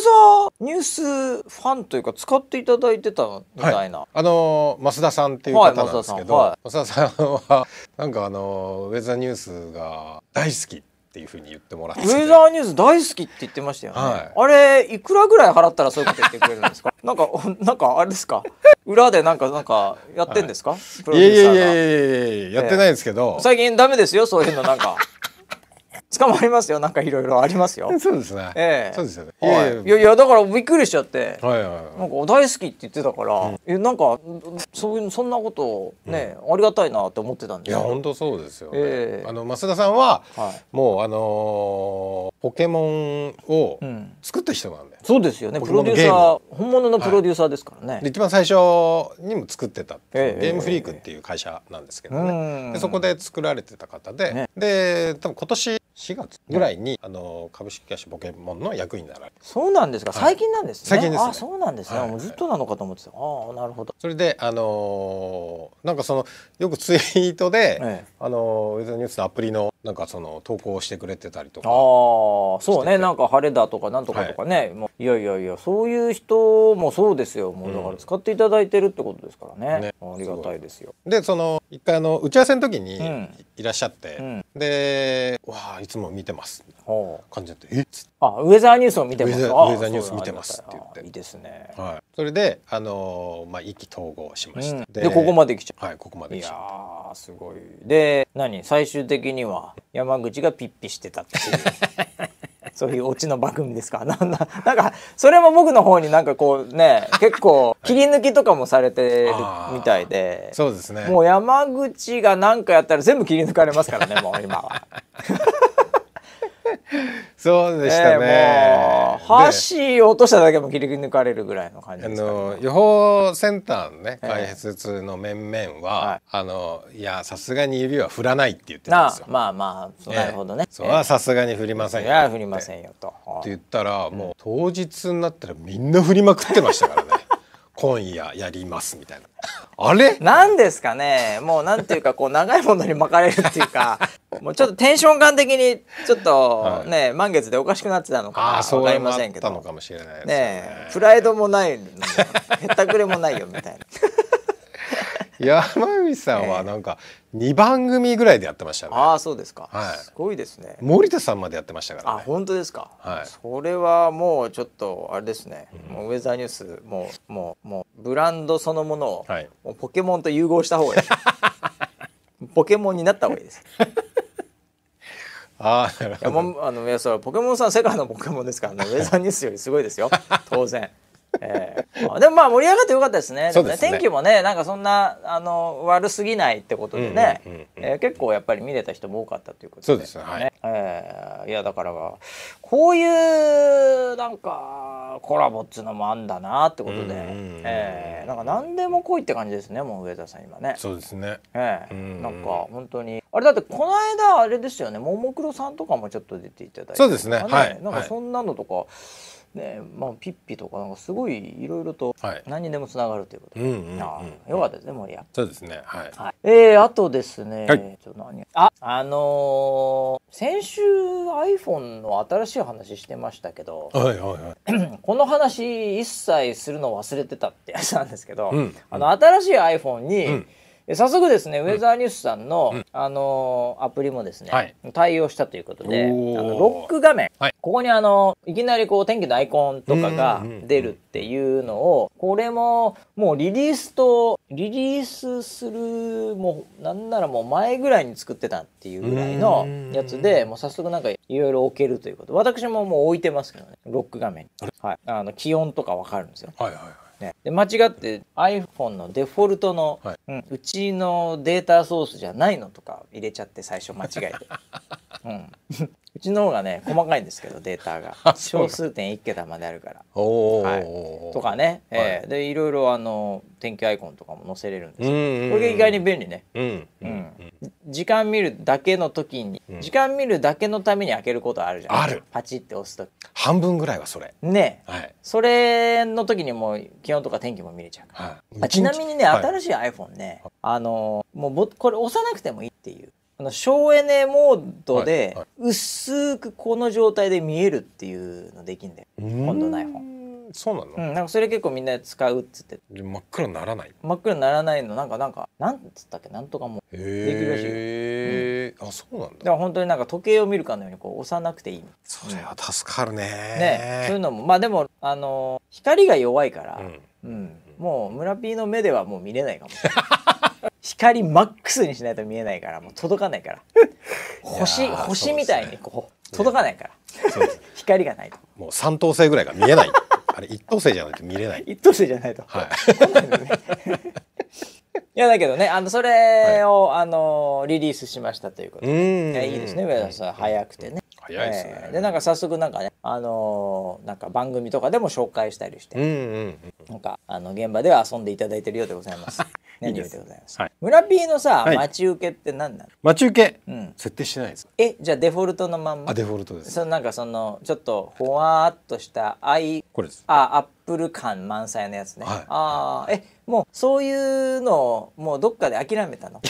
ーニュースファンというか使っていただいてたみたいな、はい、あの増田さんっていう方なんですけど、増田さんはなんかあのウェザーニュースが大好きっていうふうに言ってもらってウェザーニュース大好きって言ってましたよね、はい、あれいくらぐらい払ったらそういうこと言ってくれるんですか なんか なんかあれですか裏でなんかなんかやってんですか、はい、いやいやいやいややってないですけど、最近ダメですよそういうのなんか捕まりますよなんかいろいろありますよ そうですねええそうですよね、はい、いやいやだからびっくりしちゃって、はいはいはい、なんかお大好きって言ってたから、うん、えなんかそういうそんなことね、うん、ありがたいなって思ってたんですよいや本当そうですよね、えー、あの増田さんは、はい、もうあのー、ポケモンを作った人なんで、うん、そうですよねプロデューサー本物のプロデューサーですからね、はい、一番最初にも作ってたっていえゲームフリークっていう会社なんですけどね、えー、でそこで作られてた方で、ね、で多分今年4月ぐらいに、あの株式会社ポケモンの役員になられそうなんですか、最近なんですね最近ですねあそうなんですね、もうずっとなのかと思ってたああなるほどそれであのー、なんかそのよくツイートで、あのウェザーニュースのアプリのなんかその投稿してくれてたりとかああそうねなんか晴れだとかなんとかとかね、はい、もういやいやいやそういう人もそうですよもうだから使っていただいてるってことですからねうんね、ありがたいですよでその一回あの打ち合わせの時にいらっしゃって、うん、で「わあいつも見てます」感じで「えっ?」あウェザーニュースを見てますウェザーニュース見てます」って言っていいですね、はい、それであのー、まあ意気投合しました、うん、でここまで来ちゃうはいここまで来ちゃったすごいで何最終的には山口がピッピしてたっていう そういうオチの番組ですか なんだなんかそれも僕の方になんかこうね結構切り抜きとかもされてるみたいでそうですねもう山口が何かやったら全部切り抜かれますからねもう今は。そうでしたね、えー、箸落としただけも切り抜かれるぐらいの感じ、ね、あの予報センターのね開発の面々は、えー、あのいやさすがに指は振らないって言ってたんですよまあまあなるほどね、えー、それはさすがに振りませんよいや振りませんよとって言ったらもう当日になったらみんな振りまくってましたからね今夜やりますみたいな。あれなんですかねもうなんていうかこう長いものに巻かれるっていうか もうちょっとテンション感的にちょっとね、はい、満月でおかしくなってたのか分かりませんけど、ねね、プライドもないへったくれもないよみたいな。山口さんはなんか二番組ぐらいでやってましたね、ああそうですか、はい、すごいですね森田さんまでやってましたから、ね、あ本当ですか、はい、それはもうちょっとあれですね、うん、もうウェザーニュースもうもうもうブランドそのものを、はい、もうポケモンと融合した方がいい ポケモンになった方がいいです ああいやもうあのいやそポケモンさん世界のポケモンですからねウェザーニュースよりすごいですよ当然 えー、でもまあ盛り上がってよかったですね。すね天気もねなんかそんなあの悪すぎないってことでね、え結構やっぱり見れた人も多かったということで、そうですね。はい、えー、いやだからこういうなんかコラボっつうのもあんだなってことで、うんうん、えー、なんか何でも来いって感じですねもう上田さん今ね。そうですね。えー、んなんか本当にあれだってこの間あれですよねももクロさんとかもちょっと出ていただいて、ね、そうですね。はい。なんかそんなのとか。はいねまあ、ピッピとかなんかすごいいろいろと何にでもつながるということで、はい、うんうんうん、あよかったですね森谷そうですねはい、はい、えー、あとですね、はい、ちょっと何ああのー、先週 iPhone の新しい話してましたけど、はいはいはい、この話一切するの忘れてたってやつなんですけど、うん、あの新しい iPhone に、うん早速ですね、ウェザーニュースさんの、うん、あのアプリもですね、はい、対応したということで、あのロック画面、はい、ここにあのいきなりこう天気のアイコンとかが出るっていうのを、これももうリリースとリリースするもうなんならもう前ぐらいに作ってたっていうぐらいのやつで、もう早速なんかいろいろ置けるということ、私ももう置いてますけどね、ロック画面はい、あの気温とかわかるんですよ。はいはいはいね、で間違って iPhone のデフォルトの、はい、うん、うちのデータソースじゃないのとか入れちゃって最初間違えて、うん、うちの方がね細かいんですけどデータが 小数点1桁まであるから。はい、とかね、えー、でいろいろあの天気アイコンとかも載せれるんですけどこれが意外に便利ね、うん時間見るだけの時に、時間見るだけのために開けることあるじゃんあるパチって押すと半分ぐらいはそれね、はい、それの時にも気温とか天気も見れちゃう、はい、ちなみにね新しい iPhone ね、あのもうぼこれ押さなくてもいいっていうあの省エネモードで薄くこの状態で見えるっていうのできんだよ、はいはい、今度ないそうなの、うん、なんかそれ結構みんな使うっつって真っ暗にならない真っ暗にならないのなんかなんかなんつったっけなんとかもできるらしいへえ、うん、あそうなんだだから本当になんか時計を見るかのようにこう押さなくていいそれは助かるねねそういうのもまあでもあの光が弱いから、うん、うん、もう村ピーの目ではもう見れないかもしれない 光マックスにしないと見えないからもう届かないから星星みたいにこう届かないから、ね、光がないともう3等星ぐらいが見えないあれ1等星じゃないと見れない1等星じゃないと、はい、いやだけどねあのそれを、はい、あのリリースしましたということでいいですね上田さん早くてね早いででなんか早速なんかねあのー、なんか番組とかでも紹介したりして、なんかあの現場では遊んでいただいてるようでございます 何よりでございます。はい、村 P のさ、待ち受けって何なの？待ち受け、うん、設定してないです。え、じゃあデフォルトのまんま。あ、デフォルトです。そのなんかそのちょっとほわっとしたアイ、これです。あ、アプル感満載のやつね、はい、ああえもうそういうのもうどっかで諦めたの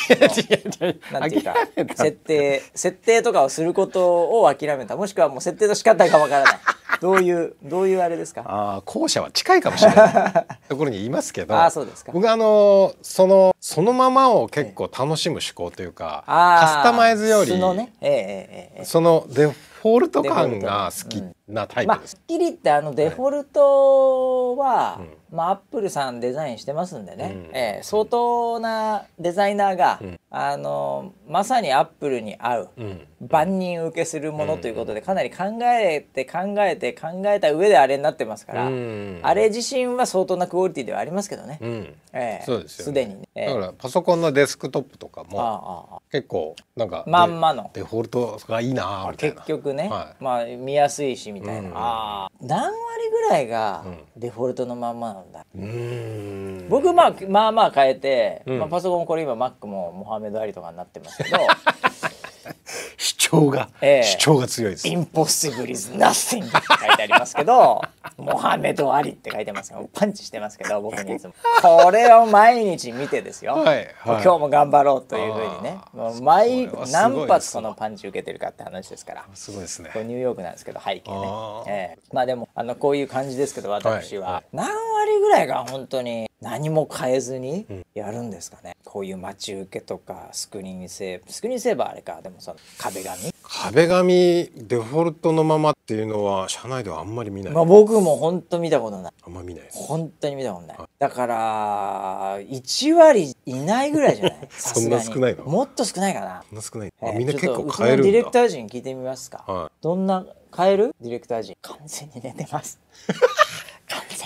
何 ていうか設定設定とかをすることを諦めたもしくはもう設定の仕方がわからない どういうどういうあれですかああ後者は近いかもしれない ところにいますけどあそうですか僕あのそのそのままを結構楽しむ趣向というか、ええ、カスタマイズより、ねえ、そので。フォルト感が好きなタイプです。うんまあ、っきりってあのデフォルトは、はい、まあアップルさんデザインしてますんでね、うん、えー、相当なデザイナーが、あのまさにアップルに合う、万人受けするものということで、かなり考えて考えて考えた上であれになってますから、あれ自身は相当なクオリティではありますけどね、うん、えー、すで、ね、に、ね、だからパソコンのデスクトップとかも結構なんかまんまのデフォルトがいいなみたいな結局ね、はい、まあ見やすいしみたいな、うん、あ何割ぐらいがデフォルトのまんまなんだ、うん、僕まあまあまあ変えて、まあ、パソコンこれ今 Mac もモハハメド・アリとかになってますけど 主張が、えー、主張が強いです。インポッシブル・イズ・ナッシングって書いてありますけど モハメド・アリって書いてますけどパンチしてますけど僕にいつもこれを毎日見てですよ、はいはい、今日も頑張ろうというふうにねもう毎何発このパンチ受けてるかって話ですからすごいですねニューヨークなんですけど背景ね、えー、まあでもあのこういう感じですけど私は、はいはい、何割ぐらいが本当に何も変えずにやるんですかね、うん、こういう待ち受けとかスクリーンセーブスクリーンセーブあれかでもその壁紙壁紙デフォルトのままっていうのは社内ではあんまり見ない、まあ、僕も本当見たことないあんま見ない本当に見たことない、はい、だから1割いないぐらいじゃない そんな少ないのもっと少ないかなそんな少ない、えー、みんな結構変えるんディレクター陣聞いてみますか、はい、どんな変えるディレクター陣完全に寝てます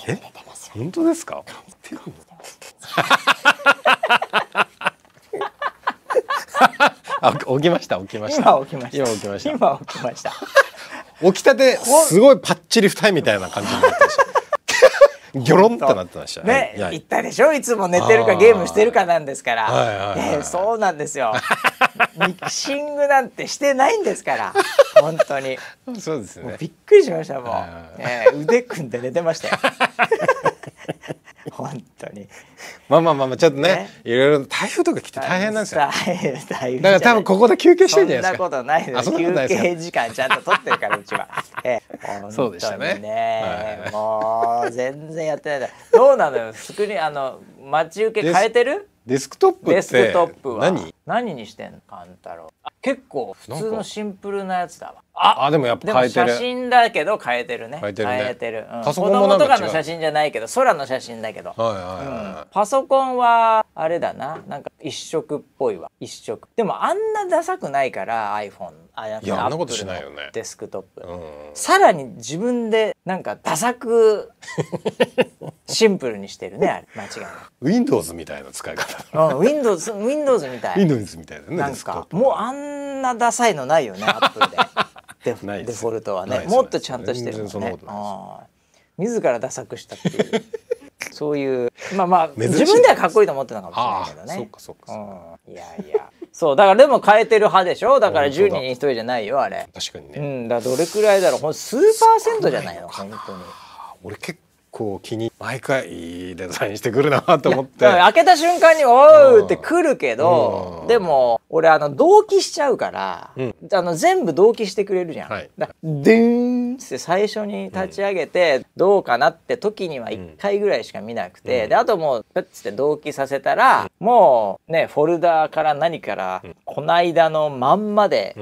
え本当ですかあ起きました起きました起きました今起きました今起きました 起きたてすごいパッチリ二重みたいな感じになってましたギョロンてなってましたね。ね、言ったでしょいつも寝てるかゲームしてるかなんですから。はいはいはい、えー、そうなんですよ。ミキシングなんてしてないんですから。本当に。そうですね。びっくりしましたもう。えー、腕組んで寝てましたよ。本当にまあまあまあまあちょっとね、ね、いろいろ台風とか来て大変なんですよだから多分ここで休憩してるんじゃないですかそんなことないです休憩時間ちゃんと取ってるからうちは、ええ、そうでしたね、ねはい、もう全然やってないどうなのよスクリーンあの待ち受け変えてるデスクトップデスクトップは何にしてんの勘太郎結構普通のシンプルなやつだわああでもやっぱ変えてる写真だけど変えてるね変えてるね変えてる、うん、パソコンも子供とかの写真じゃないけど空の写真だけど、はいはいはい、うん、パソコンはあれだななんか一色っぽいわ一色でもあんなダサくないから iPhone いやあんなことしないよねデスクトップ、うん、さらに自分でなんかダサく シンプルにしてるねあれ間違いない Windows みたいな使い方、うん、Windows, Windows みたい Windows みたいだねなんかもうあんなダサいのないよねアップルで。デフォルトはねもっとちゃんとしてるもんね自らダサくしたっていう そういうまあまあ自分ではかっこいいと思ってたかもしれないけどねそうかそうか、うん、いやいやそうだからでも変えてる派でしょだから10人に1人じゃないよあれ確かにねうんだどれくらいだろうほん数パーセントじゃないの本当に俺結構気に毎回いいデザインしてくるなと思って開けた瞬間に「おう!」ってくるけど、でも俺あの同期しちゃうから、うん、あの全部同期してくれるじゃん。はい、でんって最初に立ち上げて、どうかなって時には1回ぐらいしか見なくて、うん、であともうプッつって同期させたら、もうねフォルダーから何から、こないだのまんまで。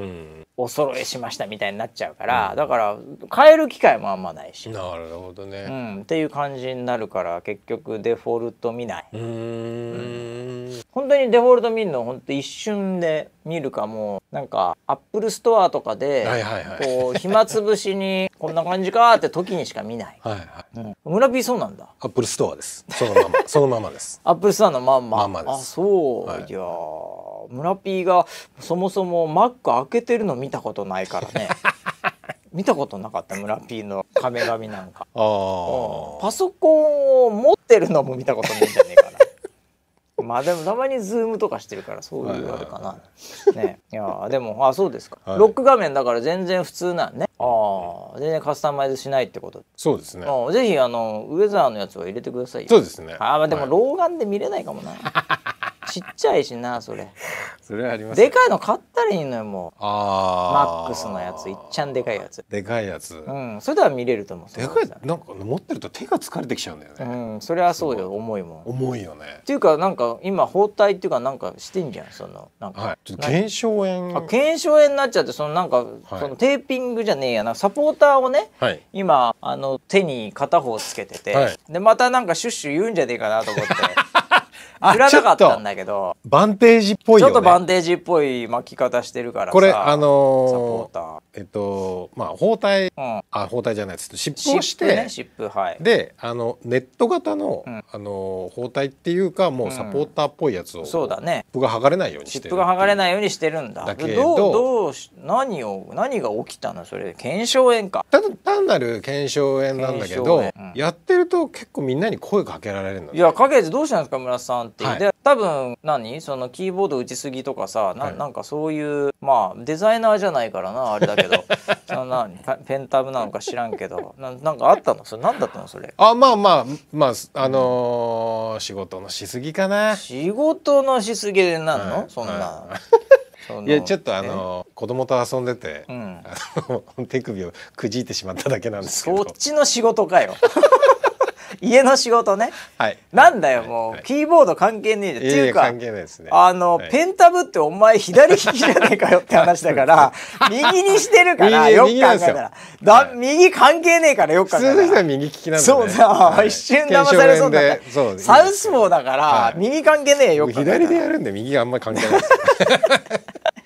お揃えしましたみたいになっちゃうから、だから変える機会もあんまないし。なるほどね、うん、っていう感じにななるから結局デフォルト見ない本当にデフォルト見るの本当一瞬で見るかもなんかアップルストアとかで、はいはいはい、こう暇つぶしにこんな感じかって時にしか見ないはい、はいうん、村 P そうなんだアップルストアですそのまま そのままですアップルストアのまんままんまですあそう、はい、いや村 P がそもそも Mac 開けてるの見たことないからね 見たことなかった村 P の壁紙なんかパソコンを持ってるのも見たことないんじゃねえかな まあでもたまにズームとかしてるからそういうあれかな、はいはい、ねいやでもあそうですか、はい、ロック画面だから全然普通なんねああ全然カスタマイズしないってことそうですねぜひあのウェザーのやつは入れてくださいよそうですねあまあでも老眼で見れないかもなちっちゃいしなそれそれあります、ね、でかいの買ったらいいのよもうマックスのやついっちゃんでかいやつでかいやつうんそれでは見れると思うでかいなんか持ってると手が疲れてきちゃうんだよねうんそれはそうよ重いもん重いよねっていうかなんか今包帯っていうかなんかしてんじゃんそのなんか、はい、ちょっと腱鞘炎あ腱鞘炎になっちゃってそのなんか、はい、そのテーピングじゃねえやなサポーターをね、はい、今あの手に片方つけてて、はい、でまたなんかシュッシュ言うんじゃねえかなと思って振らなかったんだけどバンテージっぽい、ね、ちょっとバンテージっぽい巻き方してるからこれあのー、サポーターえっとまあ包帯、うん、あ包帯じゃないです湿布をして、ねはい、であのネット型の、うん、あの包帯っていうかもうサポーターっぽいやつを、うん、そうだね湿布が剥がれないようにしてる湿布が剥がれないようにしてるんだだけどどう何を何が起きたのそれ腱鞘炎かただ単なる腱鞘炎なんだけど、やってると結構みんなに声かけられるの、ね、いやかけてどうしたんですか村さんっていう、はい、で多分何そのキーボード打ちすぎとかさな,、なんかそういうまあデザイナーじゃないからなあれだけど そのペンタブなのか知らんけどななんかあったのそれ何だったのそれあまあまあまああのー、仕事のしすぎかな仕事のしすぎでなんの、そんな、いやちょっとあの子供と遊んでて、うん、手首をくじいてしまっただけなんですけどそっちの仕事かよ 家の仕事ね、はい、なんだよもう、はい、キーボード関係ねえじゃん、っていうかいねあの、はい、ペンタブってお前左利きじゃねえかよって話だから 右にしてるからよく考えたらだ、右関係ねえからよく考えたら普通の人は右利きなんだ、ね、そうだ、一瞬騙されそうだそうサウスポーだから、右関係ねえよく左でやるんで右があんまり関係ないで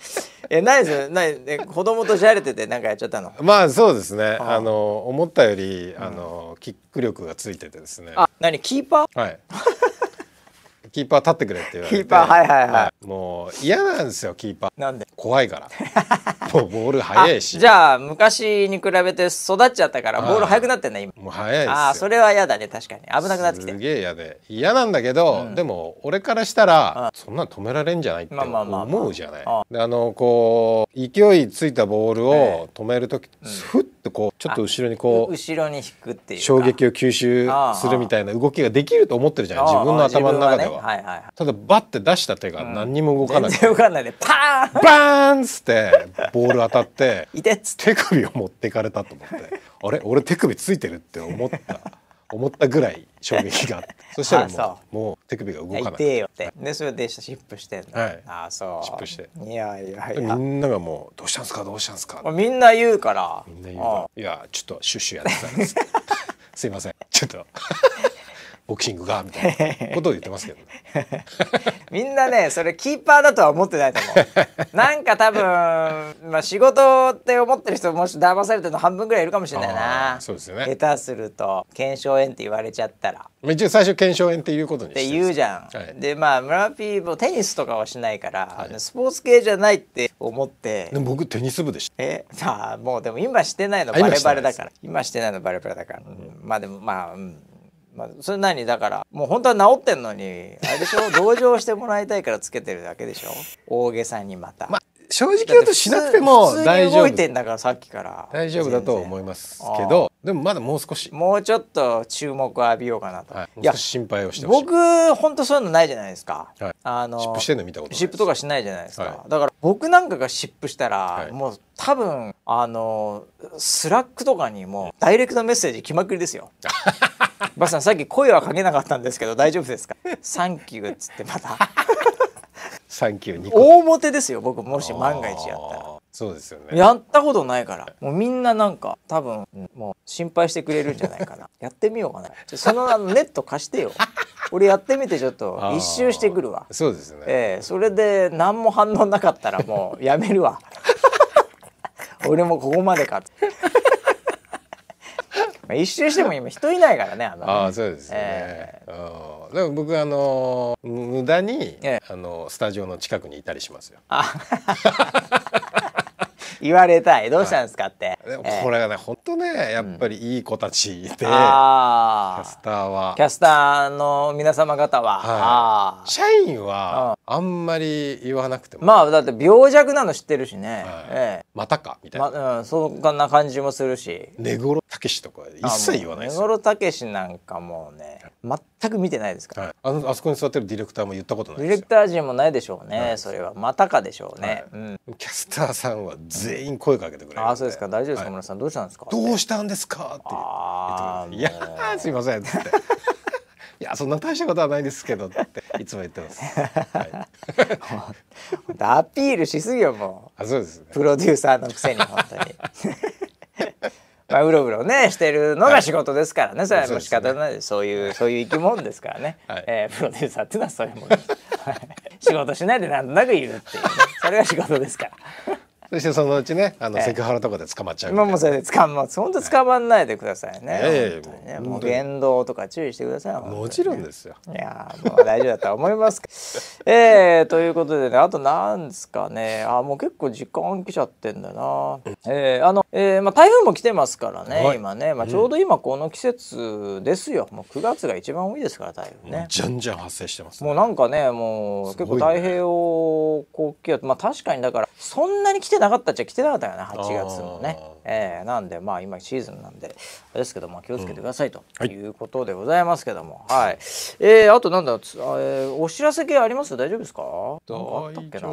す えないですないえ、子供とじゃれててなんかやっちゃったのまあそうですねあの思ったよりあの、キック力がついててですねあ何キーパーはいキーパー立ってくれって言われてキーパーはいはいはい、はい、もう嫌なんですよキーパーなんで怖いから もうボール速いしじゃあ昔に比べて育っちゃったからボール速くなってんだ今もう速いですああそれは嫌だね確かに危なくなってきてすげえ嫌で嫌なんだけど、うん、でも俺からしたらそんなん止められんじゃないって思うじゃない、まあまあまあ、であのこう勢いついたボールを止める時、えー、ふっとこうちょっと後ろにこう後ろに引くっていう衝撃を吸収するみたいな動きができると思ってるじゃない自分の頭の中では、ただバッて出した手が何にも動かない、全然動かないでパーンバーンっつってボール当たって 手首を持っていかれたと思ってあれ俺手首ついてるって思った。思ったぐらい衝撃があって そしたらもうもう手首が動かない痛えよって、でそれでシップしてんの、はい、あそうシップしていやいやいやみんながもう「どうしたんすかどうしたんすか」みんな言うからみんな言うから「いやちょっとシュッシュやってたんです」すいませんちょっとボクシングがみたいな ことを言ってますけど、ね、みんなねそれキーパーだとは思ってないと思う なんか多分、まあ、仕事って思ってる人もし騙されてるの半分ぐらいいるかもしれないなそうですよね下手すると腱鞘炎って言われちゃったら一応最初腱鞘炎っていうことにって言うじゃん、はい、でまあ村ピーもテニスとかはしないから、はい、スポーツ系じゃないって思ってでも僕テニス部でしたえさあもうでも今してないのバレバレだから今してないのバレバレだから、うん、まあでもまあうんまあ、それなにだからもう本当は治ってんのにあれでしょ 同情してもらいたいからつけてるだけでしょ大げさにまた。ま正直言うとしなくても大丈夫だかかららさっき大丈夫だと思いますけどでもまだもう少しもうちょっと注目を浴びようかなと、はい、いや心配をして僕本当そういうのないじゃないですか、はい、あのシップしてんの見たことシップとかしないじゃないですか、はい、だから僕なんかがシップしたら、はい、もう多分あのスラックとかにもダイレクトメッセージ来まくりですよ バスさんさっき声はかけなかったんですけど大丈夫ですかサンキューっつってまた三級2大モテですよ僕もし万が一やったら。そうですよねやったことないからもうみんななんか多分もう心配してくれるんじゃないかな やってみようかなそのネット貸してよ俺やってみてちょっと一周してくるわそうですねええー、それで何も反応なかったらもうやめるわ 俺もここまでかまあ、一周しても今人いないからねあの あそうですね、えー、でも僕あの無駄に、えー、あのスタジオの近くにいたりしますよあ言われたいどうしたんですかって、はい、でもこれがね、えー、本当ねやっぱりいい子たちで、うん、キャスターはキャスターの皆様方は、はい、社員はあんまり言わなくてもまあだって病弱なの知ってるしね、はい、えー、またかみたいな、ま、うん、そんな感じもするし根黒たけしとか一切言わないですよ根黒たけしなんかもうね全く見てないですから、はい、あのあそこに座ってるディレクターも言ったことないディレクター陣もないでしょうね、それはまたかでしょうね、はいうん、キャスターさんは全員声かけてくれあそうですか大丈夫ですか、村さんどうしたんですかどうしたんですかって言っていやすいません」って。いやそんな大したことはないですけどっていつも言ってます。はい、アピールしすぎよもう。あそうです、ね、プロデューサーのくせに本当に。まあ、うろうろねしてるのが仕事ですからね、はい、それはもう仕方ないそういうそういう生き物ですからね、はい、えー、プロデューサーっていうのはそういうもの仕事しないでなんとなくいるっていう、ね、それが仕事ですから。そしてそのうちねあの、セクハラとかで捕まっちゃうまあもうそれで捕まっ、本当捕まんないでくださいね,、ええ、ねもう言動とか注意してくださいもちろんですよいやもう大丈夫だと思います えー、ということでねあとなんですかねあもう結構時間来ちゃってんだな、えー、あの、えーまあ、台風も来てますからね、今ね、まあ、ちょうど今この季節ですよ、もう九月が一番多いですから台風ねじゃんじゃん発生してます、もうなんかねもう結構太平洋高気圧、まあ確かにだからそんなに来ててなかったっちゃ来てなかったよね8月もね。えー、なんでまあ今シーズンなんでですけども気をつけてくださいということでございますけども、うん、はい、はい、えー、あとなんだつ、えー、お知らせ系あります大丈夫ですかあったっけな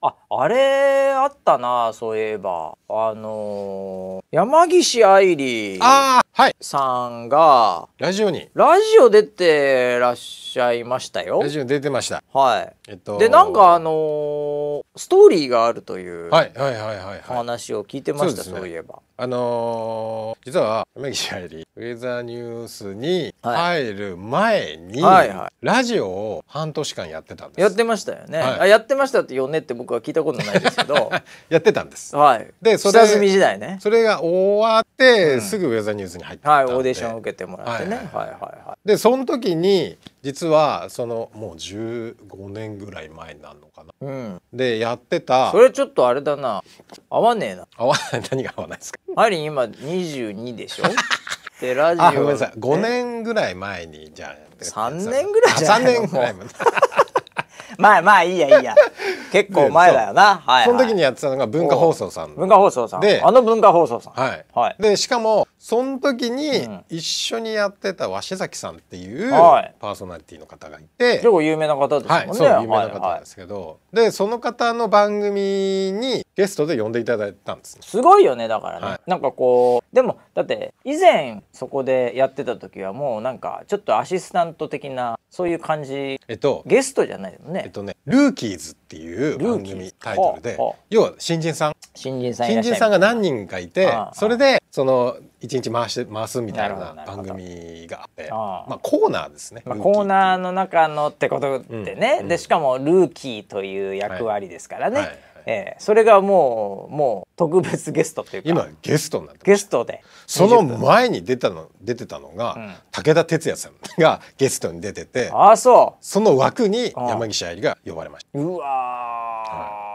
ああれあったなそういえばあのー、山岸愛理あはい、さんが、ラジオにラジオ出てらっしゃいましたよラジオ出てましたはいえっとでなんかあのー、ストーリーがあるというはいはいはいはい、はい、お話を聞いてました、ね、そういえばばあのー、実は梅木愛理ウェザーニュースに入る前に、はいはいラジオを半年間やってたんですやってましたよね、はい、あやってましたってよねって僕は聞いたことないですけど やってたんですはいでそれ下積み時代ねそれが終わって、すぐウェザーニュースに入ってはいオーディションを受けてもらってね、はいはいはいでその時に実はそのもう15年ぐらい前になるのかな、うん、でやってたそれちょっとあれだな合わねえな合わない何が合わないですかマリン今22でしょ でラジオあごめんなさい5年ぐらい前にじゃあ3年ぐらいじゃないの3年ぐらい前 まあまあいいやいいや結構前だよな、はいはい、その時にやってたのが文化放送さん文化放送さんであの文化放送さんはい、はい、でしかもその時に一緒にやってた鷲崎さんっていうパーソナリティの方がいて、はい、結構有名な方ですもんね、はい、そう有名な方なんですけど、はいはい、でその方の番組にゲストで呼んでいただいたんです、すごいよねだからね、はい、なんかこうでもだって以前そこでやってた時はもうなんかちょっとアシスタント的なそういう感じえっとゲストじゃないよねえっとねルーキーズっていう番組タイトルで要は新人さん新人さん新人さんが何人かいてそれでその一日回して回すみたいな番組があってまあコーナーですね、まあ、コーナーの中のってことでね、うんうん、でしかもルーキーという役割ですからね、はいえー、それがもうもう特別ゲストっていうか今ゲストになってゲストでその前に出たの出てたのが、うん、武田鉄矢さんが ゲストに出ててあそうその枠に山岸愛理が呼ばれましたうわ、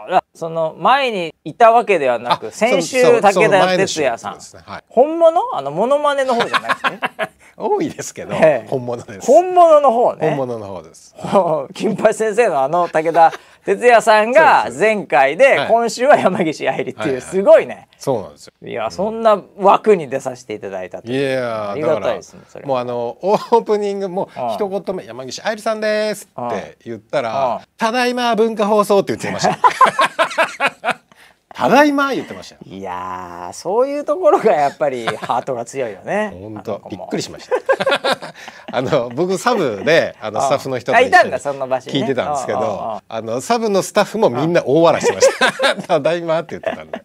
はい、その前にいたわけではなく先週武田鉄矢さん、ねはい、本物あのモノマネの方じゃないですね、多いですけど、ええ、本物です本物の方ね本物の方です 金八先生のあの武田哲也さんが前回で今週は山岸愛理っていうすごいね、そうなんですよいやそんな枠に出させていただいたといやありがたいですねもうあのオープニングも一言目「山岸愛理さんです」って言ったら「ただいま文化放送」って言ってました ただいま言ってましたいやそういうところがやっぱりハートが強いよね本当びっくりしました あの僕サブであのスタッフの人と一緒に聞いてたんですけどあのサブのスタッフもみんな大笑いしてました「ただいま」って言ってたんで。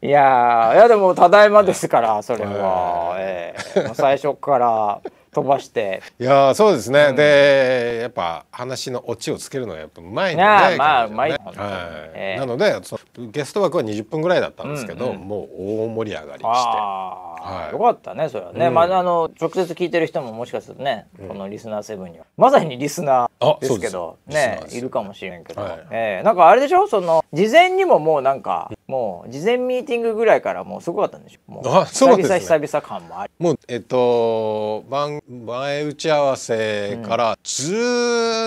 いやいやでも「ただいま」ですからそれは、えー、最初から飛ばして。いやそうですね、うん、でやっぱ話のオチをつけるのはやっぱうまいで、ね、まあうまい、はいえー、なのでそのゲスト枠は20分ぐらいだったんですけど、うんうん、もう大盛り上がりして。はい、よかったねそれはね、うん、まああの直接聞いてる人ももしかするとね、このリスナーセブンにはまさにリスナーですけどねいるかもしれんけど、はい、えー、なんかあれでしょその事前にももうなんか、もう事前ミーティングぐらいからもうすごかったんでしょうあそうです、ね、久々久々感もありもうえっと番前打ち合わせからずっ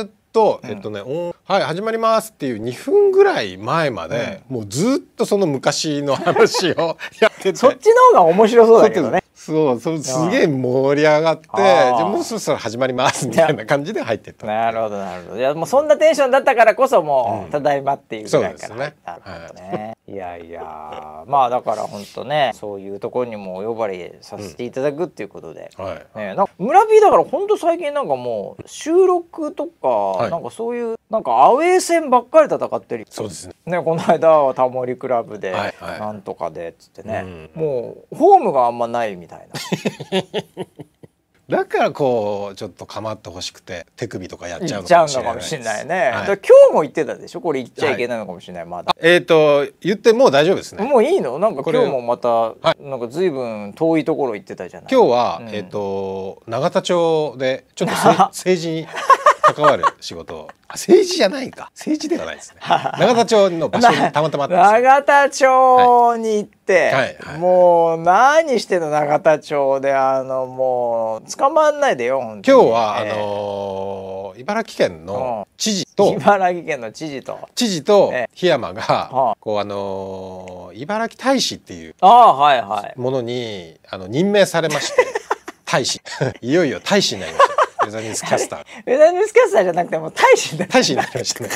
とと、えっとね、うん、はい始まりますっていう2分ぐらい前まで、うん、もうずっとその昔の話を やっててそっちの方が面白そうだけどねそうそうすげえ盛り上がってじゃもうそろそろ始まりますみたいな感じで入ってったなるほどなるほどいやもうそんなテンションだったからこそもう、うん、ただいまっていうぐらいから、ね、なるほどね、はいいやいやまあだから本当ねそういうところにもお呼ばれさせていただくっていうことで、うん、はいね、なんか村人だから本当最近なんかもう収録とか、なんかそういうなんかアウェー戦ばっかり戦ってるそうですね、この間はタモリクラブで、なんとかでっつってね、もうホームがあんまないみたいな。だからこうちょっと構ってほしくて手首とかやっちゃうのかもしれないね、はい、今日も言ってたでしょこれ言っちゃいけないのかもしれない、はい、まだえっ、ー、と言ってもう大丈夫ですねもういいのなんか今日もまた、はい、なんか随分遠いところ行ってたじゃない今日は、うん、えっ、ー、と永田町でちょっと 政治に関わる仕事を政治じゃないか政治ではないですね永田町の場所に たまたま永田町に行って、はいもう何してんの永田町であのもう捕まんないでよ今日は、えー、あのー、茨城県の知事と、うん、茨城県の知事と知事と檜山が、えー、こうあのー、茨城大使っていうあ、はいはい、ものにあの任命されまして 大使 いよいよ大使になりました ウェザーニュースキャスター。ウェザーニュースキャスターじゃなくてもう大使だ。大使になりましたね。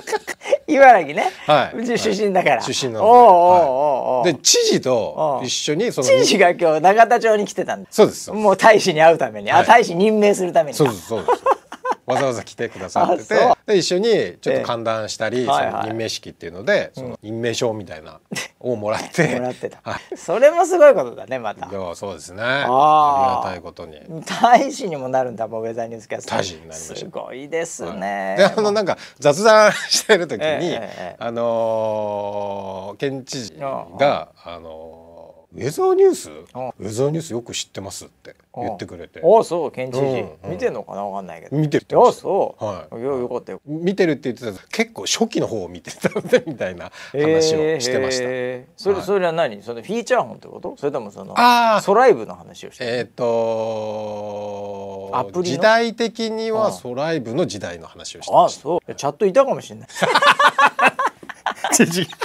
茨城ね、はい、うち出身だから、出身のおおおお、で知事と一緒にその知事が今日永田町に来てたんですそうですもう大使に会うために、あ大使任命するためにそうですそうですわざわざ来てくださっててで一緒にちょっと歓談したり、えー、その任命式っていうので、その任命証みたいな をもらってもらってた、それもすごいことだねまたいやそうですねありがたいことに大使にもなるんだもうウェザーニュースキャスタ大使になりましたすごいですね、はい、であのなんか雑談してる時に、えーえー、あのー、県知事が、あのーウェザーニュースウェザーニュースよく知ってますって言ってくれてああそう県知事、うんうん、見てんのかなわかんないけど見てるってあそう、はい、よかったよ見てるって言ってた結構初期の方を見てたんでみたいな話をしてました、えー、それ、はい、それは何そのフィーチャー本ってことそれともそのあソライブの話をしてえっ、とアプリ時代的にはソライブの時代の話をしてましたあそうチャットいたかもしれない知事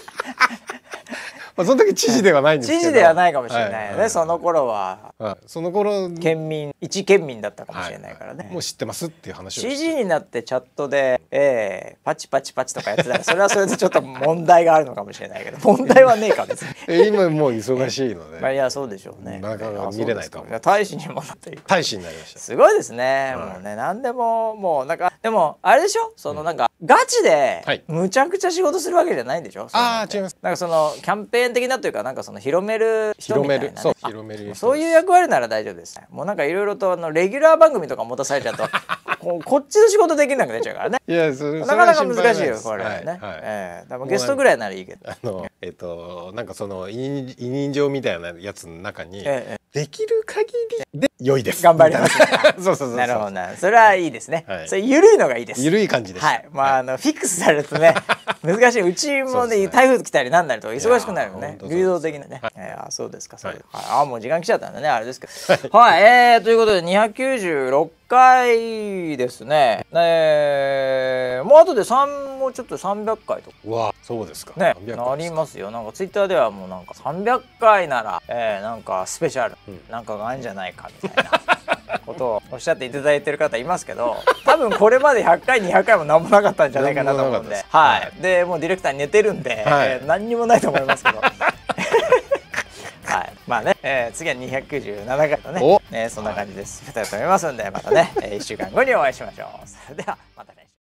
まあ、その時知事ではないんです知事ではないかもしれないよね、はい、その頃は、はい、その頃県民一県民だったかもしれないからね、もう知ってますっていう話を知事になってチャットで、えー、パチパチパチとかやってたらそれはそれでちょっと問題があるのかもしれないけど 問題はねえか別に今もう忙しいので、まあ、いやそうでしょうねなかなか見れないかも大使にもなって大使になりましたすごいですね、はい、もうね何でももうなんかでもあれでしょそのなんか、ガチでむちゃくちゃ仕事するわけじゃないんでしょ、はい、ああ違いますなんかそのキャンペーン的なというかなんかその広める人みたいな、ね、広めるそう広めるそういう役割なら大丈夫です、ね、もうなんかいろいろとあのレギュラー番組とか持たされちゃうと こうこっちの仕事できなくなっちゃうからねいやそれなかなか難しいよこれはね、はいはい、えー、ゲストぐらいならいいけどあのえっ、ー、となんかその委任状みたいなやつの中に、ええ、できる限りで良いです。頑張ります。そうそうそうなるほどな。それはいいですね。はい、それ緩いのがいいです。緩い感じです。はい。まあ、あのフィックスされるとね、難しい。うちもね台風来たりなんなりと忙しくなるよね。流動的なね。はい、あそうですか。そうです。はい、ああもう時間来ちゃったんだね。あれですけど。はい。はい、えー、ということで二百九十六。回ですねえー、もうあとで3もうちょっと300回とかわそうですかねなりますよなんかツイッターではもうなんか300回なら、えー、なんかスペシャル、うん、なんかがあるんじゃないかみたいな。ことをおっしゃっていただいてる方いますけど多分これまで100回200回も何もなかったんじゃないかなと思うんではい、でもうディレクター寝てるんで、はい、えー、何にもないと思いますけど。はい、まあね、えー、次は297回のね、えそんな感じで進めたいと思いますんで、またね、えー、1週間後にお会いしましょう。それでは